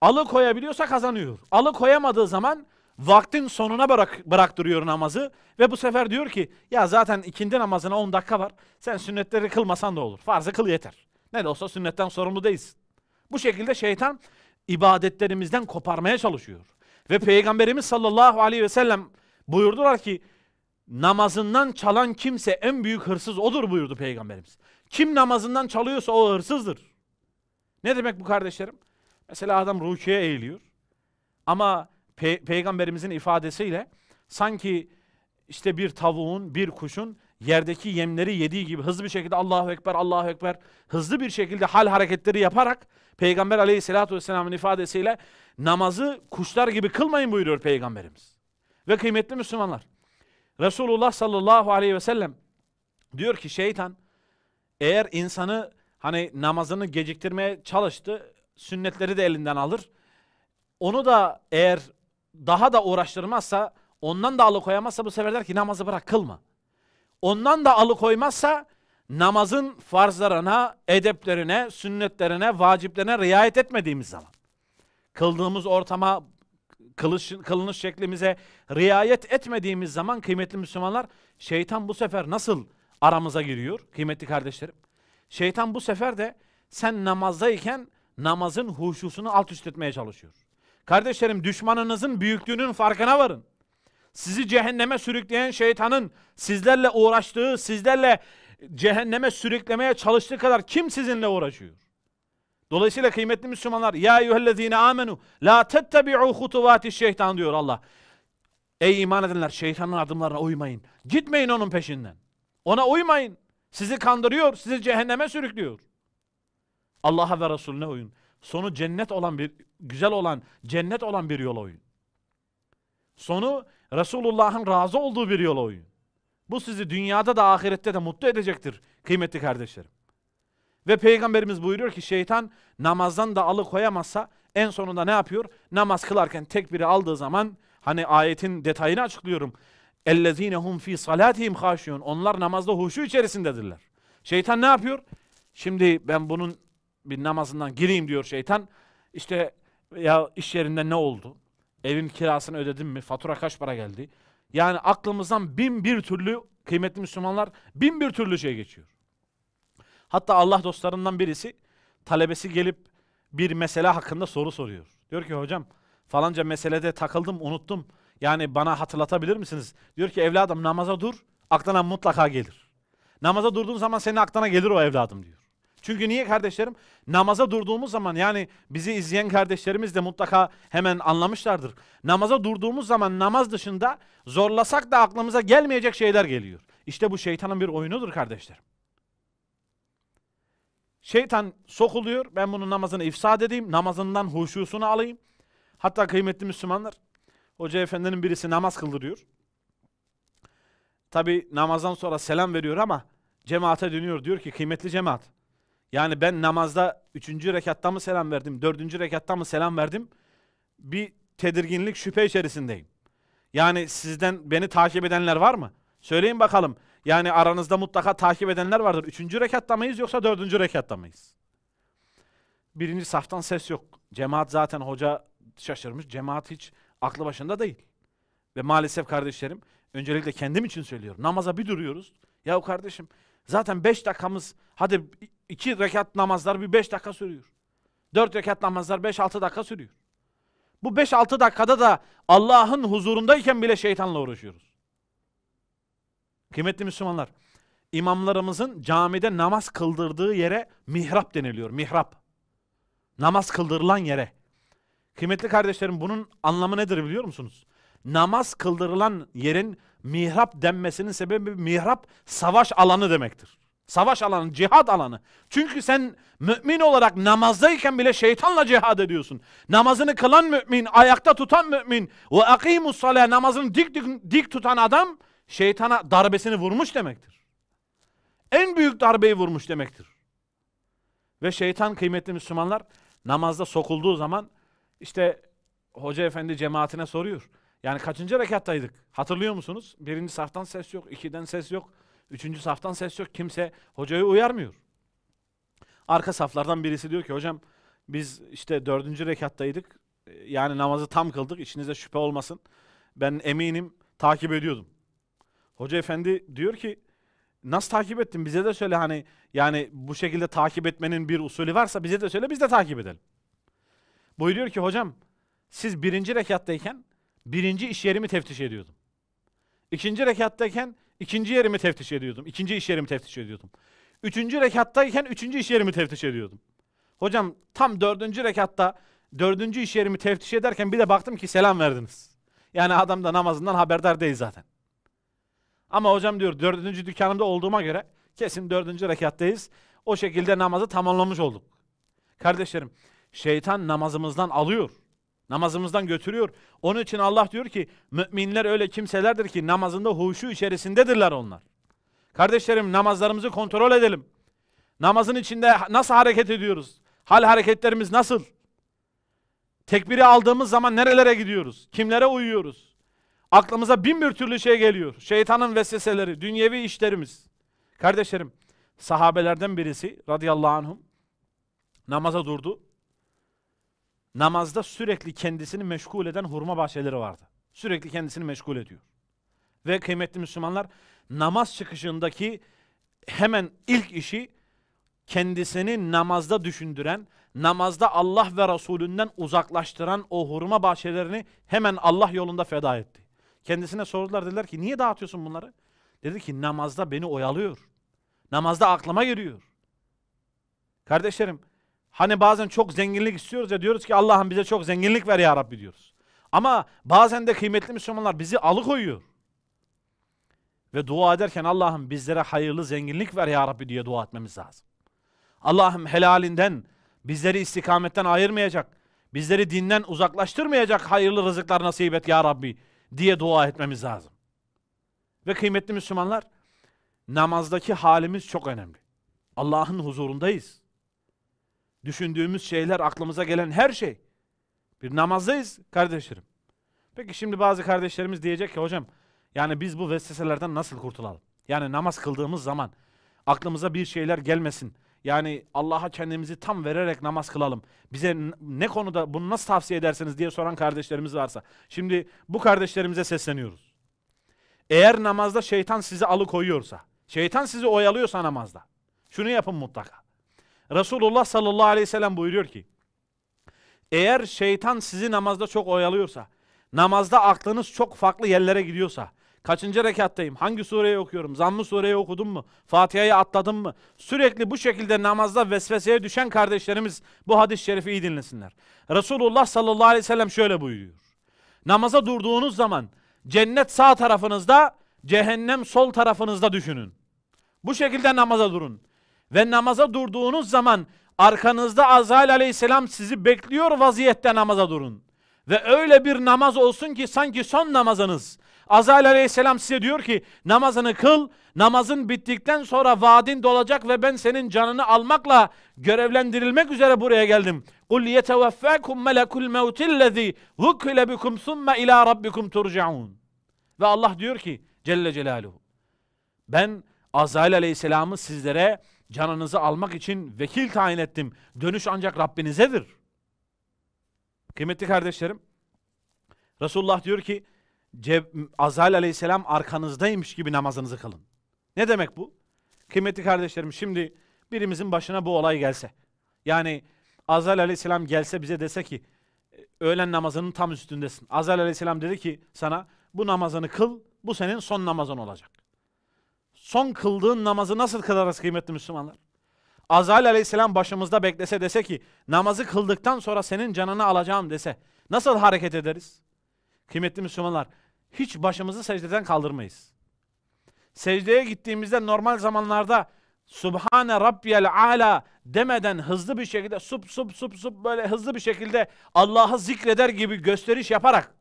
alı koyabiliyorsa kazanıyor. alı koyamadığı zaman vaktin sonuna bırak, bıraktırıyor namazı ve bu sefer diyor ki ya zaten ikindi namazına 10 dakika var. Sen sünnetleri kılmasan da olur. Farzı kıl yeter. Ne de olsa sünnetten sorumlu değilsin. Bu şekilde şeytan ibadetlerimizden koparmaya çalışıyor. Ve Peygamberimiz sallallahu aleyhi ve sellem buyurdular ki namazından çalan kimse en büyük hırsız odur buyurdu Peygamberimiz. Kim namazından çalıyorsa o hırsızdır. Ne demek bu kardeşlerim? Mesela adam rukiye eğiliyor. Ama pe peygamberimizin ifadesiyle sanki işte bir tavuğun, bir kuşun yerdeki yemleri yediği gibi hızlı bir şekilde Allahu Ekber, Allahu Ekber hızlı bir şekilde hal hareketleri yaparak Peygamber aleyhissalatü vesselamın ifadesiyle namazı kuşlar gibi kılmayın buyuruyor Peygamberimiz. Ve kıymetli Müslümanlar Resulullah sallallahu aleyhi ve sellem diyor ki şeytan eğer insanı hani namazını geciktirmeye çalıştı, sünnetleri de elinden alır. Onu da eğer daha da uğraştırmazsa, ondan da alıkoyamazsa bu sefer der ki namazı bırak kılma. Ondan da alıkoymazsa namazın farzlarına, edeplerine, sünnetlerine, vaciplerine riayet etmediğimiz zaman. Kıldığımız ortama, kılış, kılınış şeklimize riayet etmediğimiz zaman kıymetli Müslümanlar şeytan bu sefer nasıl aramıza giriyor kıymetli kardeşlerim. Şeytan bu sefer de sen namazdayken namazın huşusunu alt üst etmeye çalışıyor. Kardeşlerim düşmanınızın büyüklüğünün farkına varın. Sizi cehenneme sürükleyen şeytanın sizlerle uğraştığı, sizlerle cehenneme sürüklemeye çalıştığı kadar kim sizinle uğraşıyor? Dolayısıyla kıymetli Müslümanlar ya eyyühellezine amenu la tettebi'u hutuvati şeytan diyor Allah. Ey iman edenler şeytanın adımlarına uymayın. Gitmeyin onun peşinden. Ona uymayın. Sizi kandırıyor, sizi cehenneme sürüklüyor. Allah'a ve Resulüne uyun. Sonu cennet olan bir, güzel olan, cennet olan bir yola uyun. Sonu Resulullah'ın razı olduğu bir yola uyun. Bu sizi dünyada da ahirette de mutlu edecektir kıymetli kardeşlerim. Ve Peygamberimiz buyuruyor ki şeytan namazdan da alıkoyamazsa en sonunda ne yapıyor? Namaz kılarken tekbiri aldığı zaman hani ayetin detayını açıklıyorum. اَلَّذ۪ينَ هُمْ ف۪ي صَلَاتِهِمْ خَاشِيُونَ Onlar namazda huşu içerisindedirler. Şeytan ne yapıyor? Şimdi ben bunun bir namazından gireyim diyor şeytan. İşte ya iş yerinde ne oldu? Evin kirasını ödedim mi? Fatura kaç para geldi? Yani aklımızdan bin bir türlü kıymetli Müslümanlar bin bir türlü şey geçiyor. Hatta Allah dostlarından birisi talebesi gelip bir mesele hakkında soru soruyor. Diyor ki hocam falanca meselede takıldım unuttum. Yani bana hatırlatabilir misiniz? Diyor ki evladım namaza dur, aklına mutlaka gelir. Namaza durduğun zaman senin aklına gelir o evladım diyor. Çünkü niye kardeşlerim? Namaza durduğumuz zaman yani bizi izleyen kardeşlerimiz de mutlaka hemen anlamışlardır. Namaza durduğumuz zaman namaz dışında zorlasak da aklımıza gelmeyecek şeyler geliyor. İşte bu şeytanın bir oyunudur kardeşlerim. Şeytan sokuluyor ben bunun namazını ifsad edeyim, namazından huşusunu alayım. Hatta kıymetli Müslümanlar Hoca efendinin birisi namaz kıldırıyor. Tabi namazdan sonra selam veriyor ama cemaate dönüyor. Diyor ki kıymetli cemaat. Yani ben namazda üçüncü rekatta mı selam verdim, dördüncü rekatta mı selam verdim? Bir tedirginlik, şüphe içerisindeyim. Yani sizden beni takip edenler var mı? Söyleyin bakalım. Yani aranızda mutlaka takip edenler vardır. Üçüncü rekatta mıyız yoksa dördüncü rekatta mıyız? Birinci saftan ses yok. Cemaat zaten hoca şaşırmış. Cemaat hiç Aklı başında değil. Ve maalesef kardeşlerim, öncelikle kendim için söylüyorum. Namaza bir duruyoruz. Ya kardeşim zaten beş dakikamız, hadi iki rekat namazlar bir beş dakika sürüyor. Dört rekat namazlar beş altı dakika sürüyor. Bu beş altı dakikada da Allah'ın huzurundayken bile şeytanla uğraşıyoruz. Kıymetli Müslümanlar, imamlarımızın camide namaz kıldırdığı yere mihrap deniliyor, mihrap. Namaz kıldırılan yere. Kıymetli kardeşlerim bunun anlamı nedir biliyor musunuz? Namaz kıldırılan yerin mihrap denmesinin sebebi mihrap savaş alanı demektir. Savaş alanı, cihad alanı. Çünkü sen mümin olarak namazdayken bile şeytanla cihad ediyorsun. Namazını kılan mümin, ayakta tutan mümin ve akimus sale namazını dik, dik, dik tutan adam şeytana darbesini vurmuş demektir. En büyük darbeyi vurmuş demektir. Ve şeytan kıymetli Müslümanlar namazda sokulduğu zaman işte hoca efendi cemaatine soruyor. Yani kaçıncı rekattaydık? Hatırlıyor musunuz? Birinci saftan ses yok, ikiden ses yok, üçüncü saftan ses yok. Kimse hocayı uyarmıyor. Arka saflardan birisi diyor ki hocam biz işte dördüncü rekattaydık. Yani namazı tam kıldık. İçinizde şüphe olmasın. Ben eminim takip ediyordum. Hoca efendi diyor ki nasıl takip ettin? Bize de söyle hani yani bu şekilde takip etmenin bir usulü varsa bize de söyle biz de takip edelim. Buyuruyor ki hocam siz birinci rekattayken birinci iş yerimi teftiş ediyordum. İkinci rekattayken ikinci yerimi teftiş ediyordum. İkinci iş yerimi teftiş ediyordum. Üçüncü rekattayken üçüncü iş yerimi teftiş ediyordum. Hocam tam dördüncü rekatta dördüncü iş yerimi teftiş ederken bir de baktım ki selam verdiniz. Yani adam da namazından haberdar değil zaten. Ama hocam diyor dördüncü dükkanımda olduğuma göre kesin dördüncü rekattayız. O şekilde namazı tamamlamış olduk. Kardeşlerim Şeytan namazımızdan alıyor. Namazımızdan götürüyor. Onun için Allah diyor ki müminler öyle kimselerdir ki namazında huşu içerisindedirler onlar. Kardeşlerim namazlarımızı kontrol edelim. Namazın içinde nasıl hareket ediyoruz? Hal hareketlerimiz nasıl? Tekbiri aldığımız zaman nerelere gidiyoruz? Kimlere uyuyoruz? Aklımıza bin bir türlü şey geliyor. Şeytanın vesveseleri, dünyevi işlerimiz. Kardeşlerim, sahabelerden birisi radıyallahu anhum namaza durdu namazda sürekli kendisini meşgul eden hurma bahçeleri vardı. Sürekli kendisini meşgul ediyor. Ve kıymetli Müslümanlar namaz çıkışındaki hemen ilk işi kendisini namazda düşündüren, namazda Allah ve Resulünden uzaklaştıran o hurma bahçelerini hemen Allah yolunda feda etti. Kendisine sordular dediler ki niye dağıtıyorsun bunları? Dedi ki namazda beni oyalıyor. Namazda aklıma giriyor. Kardeşlerim Hani bazen çok zenginlik istiyoruz ya diyoruz ki Allah'ım bize çok zenginlik ver ya Rabbi diyoruz. Ama bazen de kıymetli Müslümanlar bizi alıkoyuyor. Ve dua ederken Allah'ım bizlere hayırlı zenginlik ver ya Rabbi diye dua etmemiz lazım. Allah'ım helalinden bizleri istikametten ayırmayacak, bizleri dinden uzaklaştırmayacak hayırlı rızıklar nasip et ya Rabbi diye dua etmemiz lazım. Ve kıymetli Müslümanlar namazdaki halimiz çok önemli. Allah'ın huzurundayız. Düşündüğümüz şeyler, aklımıza gelen her şey. Bir namazdayız kardeşlerim. Peki şimdi bazı kardeşlerimiz diyecek ki hocam yani biz bu vesveselerden nasıl kurtulalım? Yani namaz kıldığımız zaman aklımıza bir şeyler gelmesin. Yani Allah'a kendimizi tam vererek namaz kılalım. Bize ne konuda bunu nasıl tavsiye edersiniz diye soran kardeşlerimiz varsa. Şimdi bu kardeşlerimize sesleniyoruz. Eğer namazda şeytan sizi alıkoyuyorsa, şeytan sizi oyalıyorsa namazda. Şunu yapın mutlaka. Resulullah sallallahu aleyhi ve sellem buyuruyor ki eğer şeytan sizi namazda çok oyalıyorsa, namazda aklınız çok farklı yerlere gidiyorsa, kaçıncı rekattayım, hangi sureyi okuyorum, zammı sureyi okudum mu, Fatiha'yı atladım mı? Sürekli bu şekilde namazda vesveseye düşen kardeşlerimiz bu hadis-i şerifi iyi dinlesinler. Resulullah sallallahu aleyhi ve sellem şöyle buyuruyor. Namaza durduğunuz zaman cennet sağ tarafınızda, cehennem sol tarafınızda düşünün. Bu şekilde namaza durun ve namaza durduğunuz zaman arkanızda Azrail aleyhisselam sizi bekliyor vaziyette namaza durun. Ve öyle bir namaz olsun ki sanki son namazınız. Azrail aleyhisselam size diyor ki namazını kıl, namazın bittikten sonra vaadin dolacak ve ben senin canını almakla görevlendirilmek üzere buraya geldim. قُلْ يَتَوَفَّاكُمْ مَلَكُ الْمَوْتِ الَّذ۪ي وُكْهِلَ بِكُمْ ثُمَّ اِلٰى رَبِّكُمْ تُرْجَعُونَ Ve Allah diyor ki Celle Celaluhu ben Azrail aleyhisselamı sizlere Canınızı almak için vekil tayin ettim. Dönüş ancak Rabbinizedir. Kıymetli kardeşlerim, Resulullah diyor ki, Ceb Azrail aleyhisselam arkanızdaymış gibi namazınızı kılın. Ne demek bu? Kıymetli kardeşlerim şimdi birimizin başına bu olay gelse. Yani Azrail aleyhisselam gelse bize dese ki e, öğlen namazının tam üstündesin. Azrail aleyhisselam dedi ki sana bu namazını kıl bu senin son namazın olacak son kıldığın namazı nasıl kılarız kıymetli Müslümanlar? Azrail aleyhisselam başımızda beklese dese ki namazı kıldıktan sonra senin canını alacağım dese nasıl hareket ederiz? Kıymetli Müslümanlar hiç başımızı secdeden kaldırmayız. Secdeye gittiğimizde normal zamanlarda Subhane Rabbiyel Ala demeden hızlı bir şekilde sup sup sup sup böyle hızlı bir şekilde Allah'ı zikreder gibi gösteriş yaparak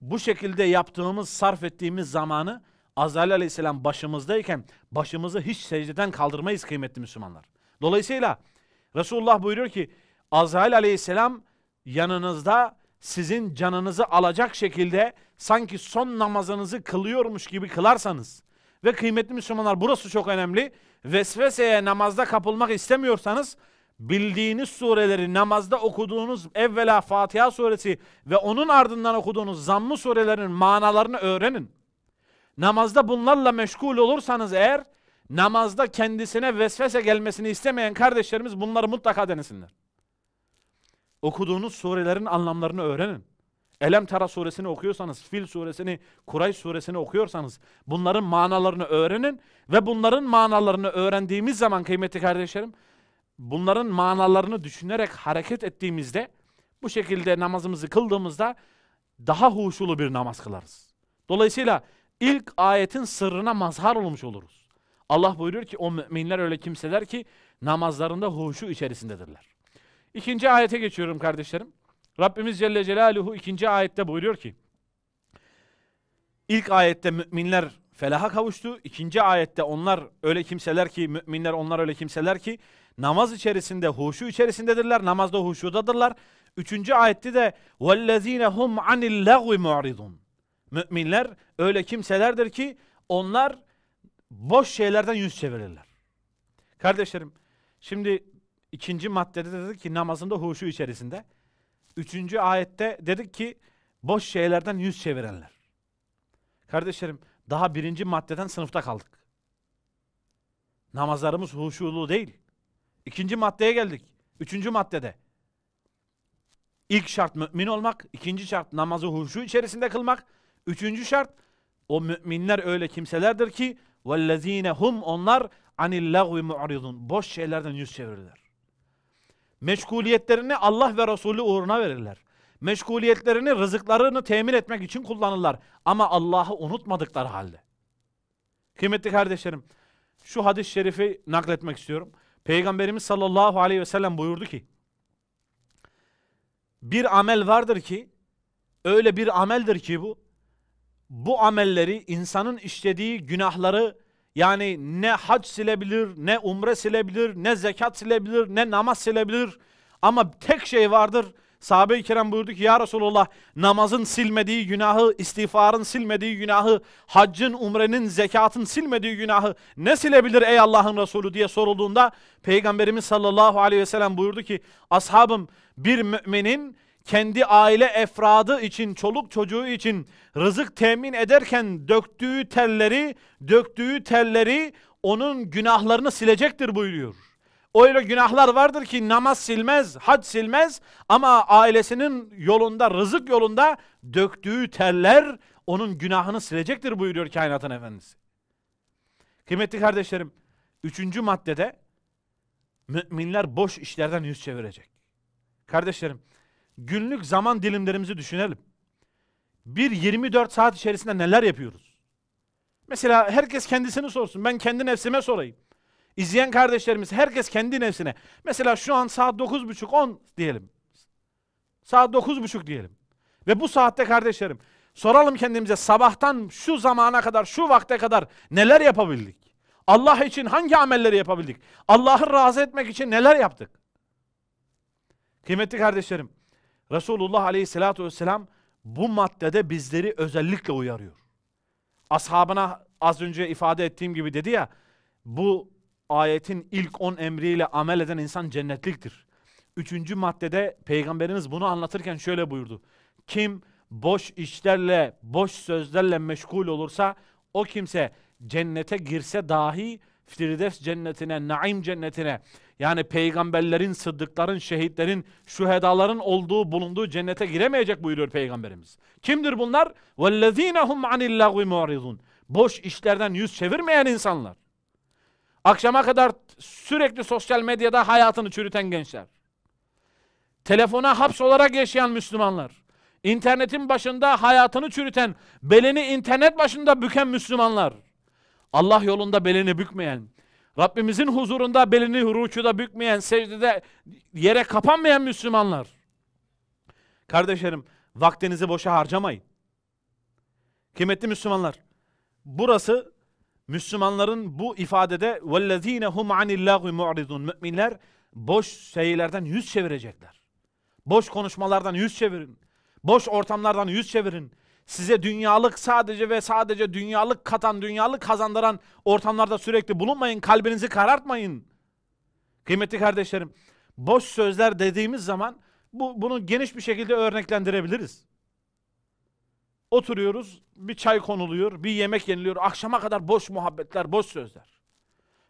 bu şekilde yaptığımız, sarf ettiğimiz zamanı Azrail aleyhisselam başımızdayken başımızı hiç secdeden kaldırmayız kıymetli Müslümanlar. Dolayısıyla Resulullah buyuruyor ki Azrail aleyhisselam yanınızda sizin canınızı alacak şekilde sanki son namazınızı kılıyormuş gibi kılarsanız ve kıymetli Müslümanlar burası çok önemli. Vesveseye namazda kapılmak istemiyorsanız bildiğiniz sureleri namazda okuduğunuz evvela Fatiha suresi ve onun ardından okuduğunuz zammı surelerin manalarını öğrenin. Namazda bunlarla meşgul olursanız eğer namazda kendisine vesvese gelmesini istemeyen kardeşlerimiz bunları mutlaka denesinler. Okuduğunuz surelerin anlamlarını öğrenin. Elem Tara suresini okuyorsanız, Fil suresini, Kuray suresini okuyorsanız bunların manalarını öğrenin ve bunların manalarını öğrendiğimiz zaman kıymetli kardeşlerim bunların manalarını düşünerek hareket ettiğimizde bu şekilde namazımızı kıldığımızda daha huşulu bir namaz kılarız. Dolayısıyla ilk ayetin sırrına mazhar olmuş oluruz. Allah buyuruyor ki o müminler öyle kimseler ki namazlarında huşu içerisindedirler. İkinci ayete geçiyorum kardeşlerim. Rabbimiz Celle Celaluhu ikinci ayette buyuruyor ki ilk ayette müminler felaha kavuştu. İkinci ayette onlar öyle kimseler ki müminler onlar öyle kimseler ki namaz içerisinde huşu içerisindedirler. Namazda huşudadırlar. Üçüncü ayette de vellezine hum anil lagvi mu'ridun. Müminler öyle kimselerdir ki onlar boş şeylerden yüz çevirirler. Kardeşlerim şimdi ikinci maddede dedik ki namazında huşu içerisinde. Üçüncü ayette dedik ki boş şeylerden yüz çevirenler. Kardeşlerim daha birinci maddeden sınıfta kaldık. Namazlarımız huşulu değil. İkinci maddeye geldik. Üçüncü maddede. İlk şart mümin olmak, ikinci şart namazı huşu içerisinde kılmak, Üçüncü şart o müminler öyle kimselerdir ki vellezine hum onlar anil lagvi mu'ridun. Boş şeylerden yüz çevirirler. Meşguliyetlerini Allah ve Resulü uğruna verirler. Meşguliyetlerini, rızıklarını temin etmek için kullanırlar. Ama Allah'ı unutmadıkları halde. Kıymetli kardeşlerim, şu hadis-i şerifi nakletmek istiyorum. Peygamberimiz sallallahu aleyhi ve sellem buyurdu ki, bir amel vardır ki, öyle bir ameldir ki bu, bu amelleri, insanın işlediği günahları yani ne hac silebilir, ne umre silebilir, ne zekat silebilir, ne namaz silebilir. Ama tek şey vardır. Sahabe-i kiram buyurdu ki ya Resulullah namazın silmediği günahı, istiğfarın silmediği günahı, haccın, umrenin, zekatın silmediği günahı ne silebilir ey Allah'ın Resulü diye sorulduğunda Peygamberimiz sallallahu aleyhi ve sellem buyurdu ki ashabım bir müminin kendi aile efradı için, çoluk çocuğu için rızık temin ederken döktüğü telleri, döktüğü telleri onun günahlarını silecektir buyuruyor. Öyle günahlar vardır ki namaz silmez, hac silmez ama ailesinin yolunda, rızık yolunda döktüğü teller onun günahını silecektir buyuruyor kainatın efendisi. Kıymetli kardeşlerim, üçüncü maddede müminler boş işlerden yüz çevirecek. Kardeşlerim, günlük zaman dilimlerimizi düşünelim. Bir 24 saat içerisinde neler yapıyoruz? Mesela herkes kendisini sorsun. Ben kendi nefsime sorayım. İzleyen kardeşlerimiz herkes kendi nefsine. Mesela şu an saat 9.30 10 diyelim. Saat 9.30 diyelim. Ve bu saatte kardeşlerim soralım kendimize sabahtan şu zamana kadar şu vakte kadar neler yapabildik? Allah için hangi amelleri yapabildik? Allah'ı razı etmek için neler yaptık? Kıymetli kardeşlerim Resulullah aleyhissalatü vesselam bu maddede bizleri özellikle uyarıyor. Ashabına az önce ifade ettiğim gibi dedi ya, bu ayetin ilk on emriyle amel eden insan cennetliktir. Üçüncü maddede Peygamberimiz bunu anlatırken şöyle buyurdu. Kim boş işlerle, boş sözlerle meşgul olursa o kimse cennete girse dahi Firdevs cennetine, Naim cennetine yani peygamberlerin, sıddıkların, şehitlerin, şühedaların olduğu bulunduğu cennete giremeyecek buyuruyor peygamberimiz. Kimdir bunlar? وَالَّذ۪ينَ هُمْ عَنِ اللّٰهِ مُعْرِضُونَ Boş işlerden yüz çevirmeyen insanlar. Akşama kadar sürekli sosyal medyada hayatını çürüten gençler. Telefona hapsolarak yaşayan Müslümanlar. İnternetin başında hayatını çürüten, belini internet başında büken Müslümanlar. Allah yolunda belini bükmeyen, Rabbimizin huzurunda belini rükuda bükmeyen, secdede yere kapanmayan Müslümanlar. Kardeşlerim, vaktinizi boşa harcamayın. Kıymetli Müslümanlar, burası Müslümanların bu ifadede وَالَّذ۪ينَ هُمْ عَنِ اللّٰهُ مُعْرِضُونَ Müminler boş şeylerden yüz çevirecekler. Boş konuşmalardan yüz çevirin. Boş ortamlardan yüz çevirin size dünyalık sadece ve sadece dünyalık katan, dünyalık kazandıran ortamlarda sürekli bulunmayın. Kalbinizi karartmayın. Kıymetli kardeşlerim, boş sözler dediğimiz zaman bu, bunu geniş bir şekilde örneklendirebiliriz. Oturuyoruz, bir çay konuluyor, bir yemek yeniliyor. Akşama kadar boş muhabbetler, boş sözler.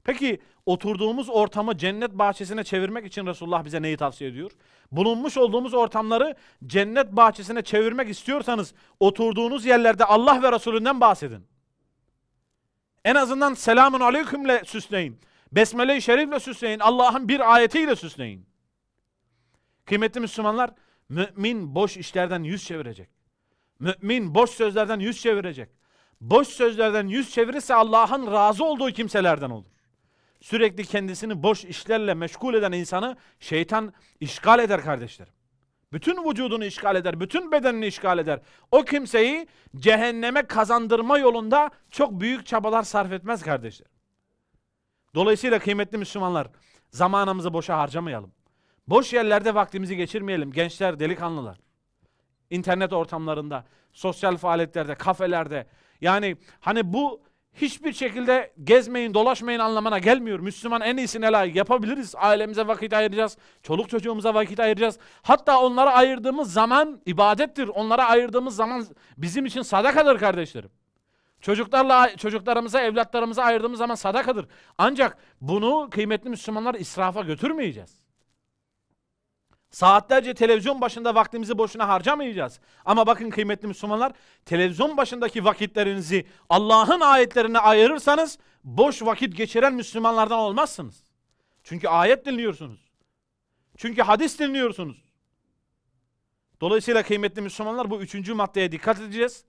Peki oturduğumuz ortamı cennet bahçesine çevirmek için Resulullah bize neyi tavsiye ediyor? Bulunmuş olduğumuz ortamları cennet bahçesine çevirmek istiyorsanız oturduğunuz yerlerde Allah ve Resulünden bahsedin. En azından selamun aleykümle süsleyin. Besmele-i şerifle süsleyin. Allah'ın bir ayetiyle süsleyin. Kıymetli Müslümanlar, mümin boş işlerden yüz çevirecek. Mümin boş sözlerden yüz çevirecek. Boş sözlerden yüz çevirirse Allah'ın razı olduğu kimselerden olur sürekli kendisini boş işlerle meşgul eden insanı şeytan işgal eder kardeşlerim. Bütün vücudunu işgal eder, bütün bedenini işgal eder. O kimseyi cehenneme kazandırma yolunda çok büyük çabalar sarf etmez kardeşler. Dolayısıyla kıymetli Müslümanlar zamanımızı boşa harcamayalım. Boş yerlerde vaktimizi geçirmeyelim gençler, delikanlılar. İnternet ortamlarında, sosyal faaliyetlerde, kafelerde. Yani hani bu hiçbir şekilde gezmeyin, dolaşmayın anlamına gelmiyor. Müslüman en iyisine layık yapabiliriz. Ailemize vakit ayıracağız. Çoluk çocuğumuza vakit ayıracağız. Hatta onlara ayırdığımız zaman ibadettir. Onlara ayırdığımız zaman bizim için sadakadır kardeşlerim. Çocuklarla çocuklarımıza, evlatlarımıza ayırdığımız zaman sadakadır. Ancak bunu kıymetli Müslümanlar israfa götürmeyeceğiz. Saatlerce televizyon başında vaktimizi boşuna harcamayacağız. Ama bakın kıymetli Müslümanlar, televizyon başındaki vakitlerinizi Allah'ın ayetlerine ayırırsanız boş vakit geçiren Müslümanlardan olmazsınız. Çünkü ayet dinliyorsunuz. Çünkü hadis dinliyorsunuz. Dolayısıyla kıymetli Müslümanlar bu üçüncü maddeye dikkat edeceğiz.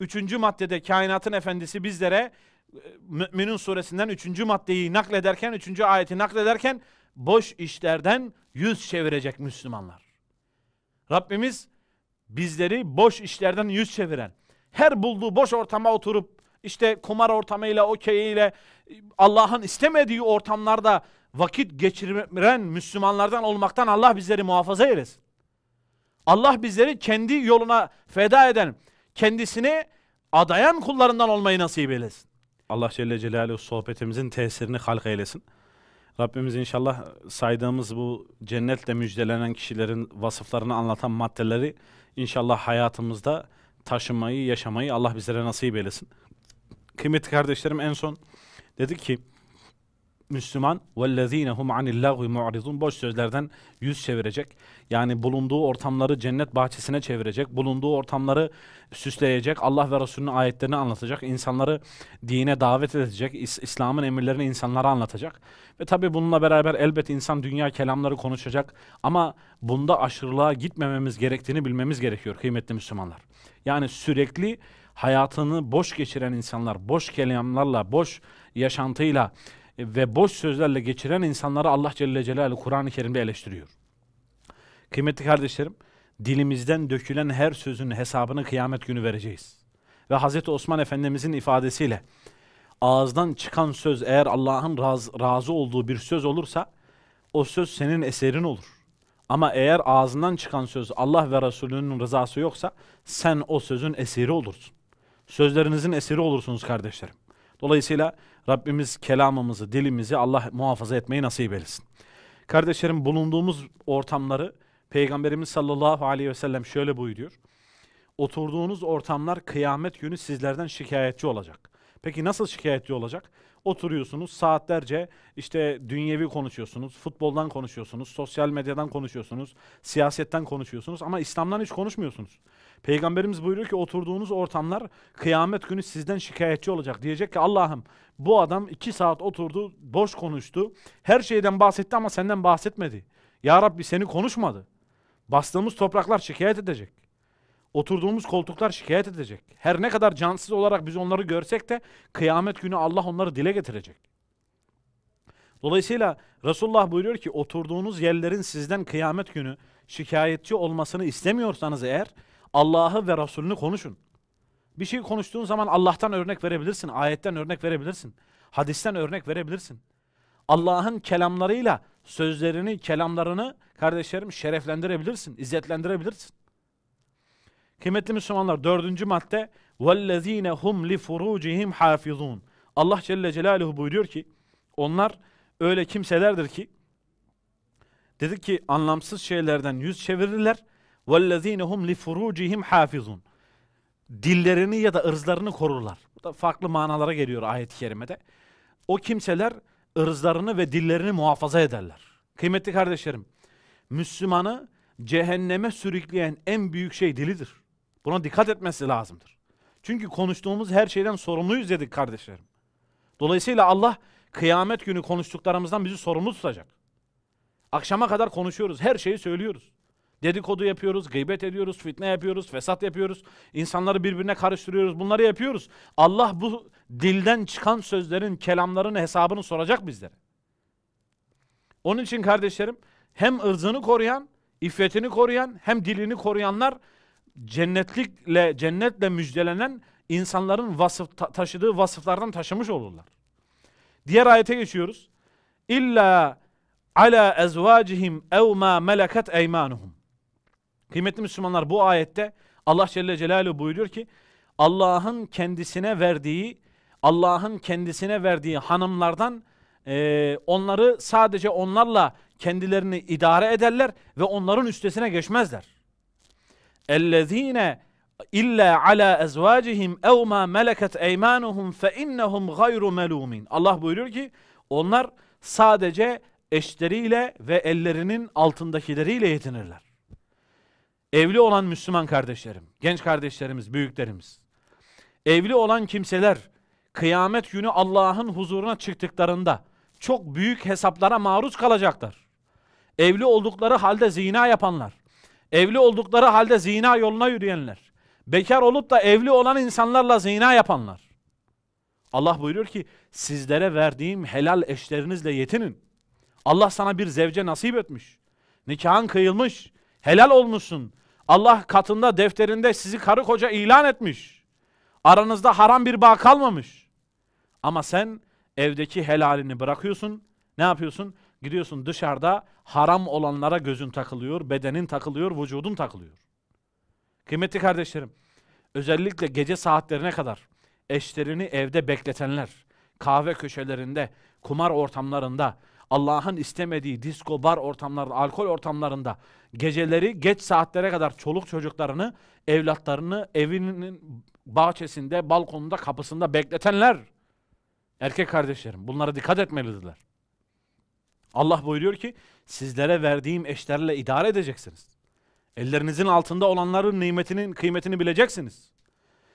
Üçüncü maddede kainatın efendisi bizlere e, Mü'minun suresinden üçüncü maddeyi naklederken, üçüncü ayeti naklederken boş işlerden yüz çevirecek Müslümanlar. Rabbimiz bizleri boş işlerden yüz çeviren, her bulduğu boş ortama oturup işte kumar ortamıyla, okeyiyle Allah'ın istemediği ortamlarda vakit geçiren Müslümanlardan olmaktan Allah bizleri muhafaza eylesin. Allah bizleri kendi yoluna feda eden, kendisini adayan kullarından olmayı nasip eylesin. Allah Celle Celaluhu sohbetimizin tesirini halk eylesin. Rabbimiz inşallah saydığımız bu cennetle müjdelenen kişilerin vasıflarını anlatan maddeleri inşallah hayatımızda taşımayı, yaşamayı Allah bizlere nasip eylesin. Kıymetli kardeşlerim en son dedi ki Müslüman وَالَّذ۪ينَ هُمْ عَنِ اللّٰهُ مُعْرِضُونَ Boş sözlerden yüz çevirecek. Yani bulunduğu ortamları cennet bahçesine çevirecek. Bulunduğu ortamları süsleyecek. Allah ve Resulünün ayetlerini anlatacak. insanları dine davet edecek. İs İslam'ın emirlerini insanlara anlatacak. Ve tabi bununla beraber elbet insan dünya kelamları konuşacak. Ama bunda aşırılığa gitmememiz gerektiğini bilmemiz gerekiyor kıymetli Müslümanlar. Yani sürekli hayatını boş geçiren insanlar, boş kelamlarla, boş yaşantıyla ve boş sözlerle geçiren insanları Allah Celle Celaluhu Kur'an-ı Kerim'de eleştiriyor. Kıymetli kardeşlerim, dilimizden dökülen her sözün hesabını kıyamet günü vereceğiz. Ve Hazreti Osman Efendimizin ifadesiyle ağızdan çıkan söz eğer Allah'ın razı, razı olduğu bir söz olursa o söz senin eserin olur. Ama eğer ağzından çıkan söz Allah ve Resulünün rızası yoksa sen o sözün esiri olursun. Sözlerinizin esiri olursunuz kardeşlerim. Dolayısıyla Rabbimiz kelamımızı, dilimizi Allah muhafaza etmeyi nasip etsin. Kardeşlerim bulunduğumuz ortamları Peygamberimiz sallallahu aleyhi ve sellem şöyle buyuruyor. Oturduğunuz ortamlar kıyamet günü sizlerden şikayetçi olacak. Peki nasıl şikayetçi olacak? Oturuyorsunuz saatlerce işte dünyevi konuşuyorsunuz, futboldan konuşuyorsunuz, sosyal medyadan konuşuyorsunuz, siyasetten konuşuyorsunuz ama İslam'dan hiç konuşmuyorsunuz. Peygamberimiz buyuruyor ki oturduğunuz ortamlar kıyamet günü sizden şikayetçi olacak. Diyecek ki Allah'ım bu adam iki saat oturdu, boş konuştu. Her şeyden bahsetti ama senden bahsetmedi. Ya Rabbi seni konuşmadı. Bastığımız topraklar şikayet edecek. Oturduğumuz koltuklar şikayet edecek. Her ne kadar cansız olarak biz onları görsek de kıyamet günü Allah onları dile getirecek. Dolayısıyla Resulullah buyuruyor ki oturduğunuz yerlerin sizden kıyamet günü şikayetçi olmasını istemiyorsanız eğer Allah'ı ve Resulünü konuşun. Bir şey konuştuğun zaman Allah'tan örnek verebilirsin, ayetten örnek verebilirsin, hadisten örnek verebilirsin. Allah'ın kelamlarıyla sözlerini, kelamlarını kardeşlerim şereflendirebilirsin, izzetlendirebilirsin. Kıymetli Müslümanlar dördüncü madde وَالَّذ۪ينَ هُمْ لِفُرُوجِهِمْ حَافِظُونَ Allah Celle Celaluhu buyuruyor ki onlar öyle kimselerdir ki dedik ki anlamsız şeylerden yüz çevirirler وَالَّذ۪ينَ هُمْ لِفُرُوجِهِمْ حَافِظُونَ Dillerini ya da ırzlarını korurlar. Bu da farklı manalara geliyor ayet-i kerimede. O kimseler ırzlarını ve dillerini muhafaza ederler. Kıymetli kardeşlerim, Müslümanı cehenneme sürükleyen en büyük şey dilidir. Buna dikkat etmesi lazımdır. Çünkü konuştuğumuz her şeyden sorumluyuz dedik kardeşlerim. Dolayısıyla Allah kıyamet günü konuştuklarımızdan bizi sorumlu tutacak. Akşama kadar konuşuyoruz, her şeyi söylüyoruz. Dedikodu yapıyoruz, gıybet ediyoruz, fitne yapıyoruz, fesat yapıyoruz. İnsanları birbirine karıştırıyoruz. Bunları yapıyoruz. Allah bu dilden çıkan sözlerin, kelamların hesabını soracak bizlere. Onun için kardeşlerim hem ırzını koruyan, iffetini koruyan, hem dilini koruyanlar cennetlikle cennetle müjdelenen insanların vasıf taşıdığı vasıflardan taşımış olurlar. Diğer ayete geçiyoruz. İlla ala ezvacihim ev ma melekat eymanuhum. Kıymetli Müslümanlar bu ayette Allah Celle Celaluhu buyuruyor ki Allah'ın kendisine verdiği Allah'ın kendisine verdiği hanımlardan e, onları sadece onlarla kendilerini idare ederler ve onların üstesine geçmezler. Ellezine illa ala ezvacihim ev ma meleket eymanuhum fe innehum gayru melumin. Allah buyuruyor ki onlar sadece eşleriyle ve ellerinin altındakileriyle yetinirler. Evli olan Müslüman kardeşlerim, genç kardeşlerimiz, büyüklerimiz. Evli olan kimseler kıyamet günü Allah'ın huzuruna çıktıklarında çok büyük hesaplara maruz kalacaklar. Evli oldukları halde zina yapanlar, evli oldukları halde zina yoluna yürüyenler, bekar olup da evli olan insanlarla zina yapanlar. Allah buyuruyor ki sizlere verdiğim helal eşlerinizle yetinin. Allah sana bir zevce nasip etmiş. Nikahın kıyılmış. Helal olmuşsun. Allah katında defterinde sizi karı koca ilan etmiş. Aranızda haram bir bağ kalmamış. Ama sen evdeki helalini bırakıyorsun. Ne yapıyorsun? Gidiyorsun dışarıda haram olanlara gözün takılıyor, bedenin takılıyor, vücudun takılıyor. Kıymetli kardeşlerim, özellikle gece saatlerine kadar eşlerini evde bekletenler, kahve köşelerinde, kumar ortamlarında, Allah'ın istemediği disko, bar ortamlarında, alkol ortamlarında geceleri geç saatlere kadar çoluk çocuklarını, evlatlarını evinin bahçesinde, balkonunda, kapısında bekletenler. Erkek kardeşlerim bunlara dikkat etmelidirler. Allah buyuruyor ki sizlere verdiğim eşlerle idare edeceksiniz. Ellerinizin altında olanların nimetinin kıymetini bileceksiniz.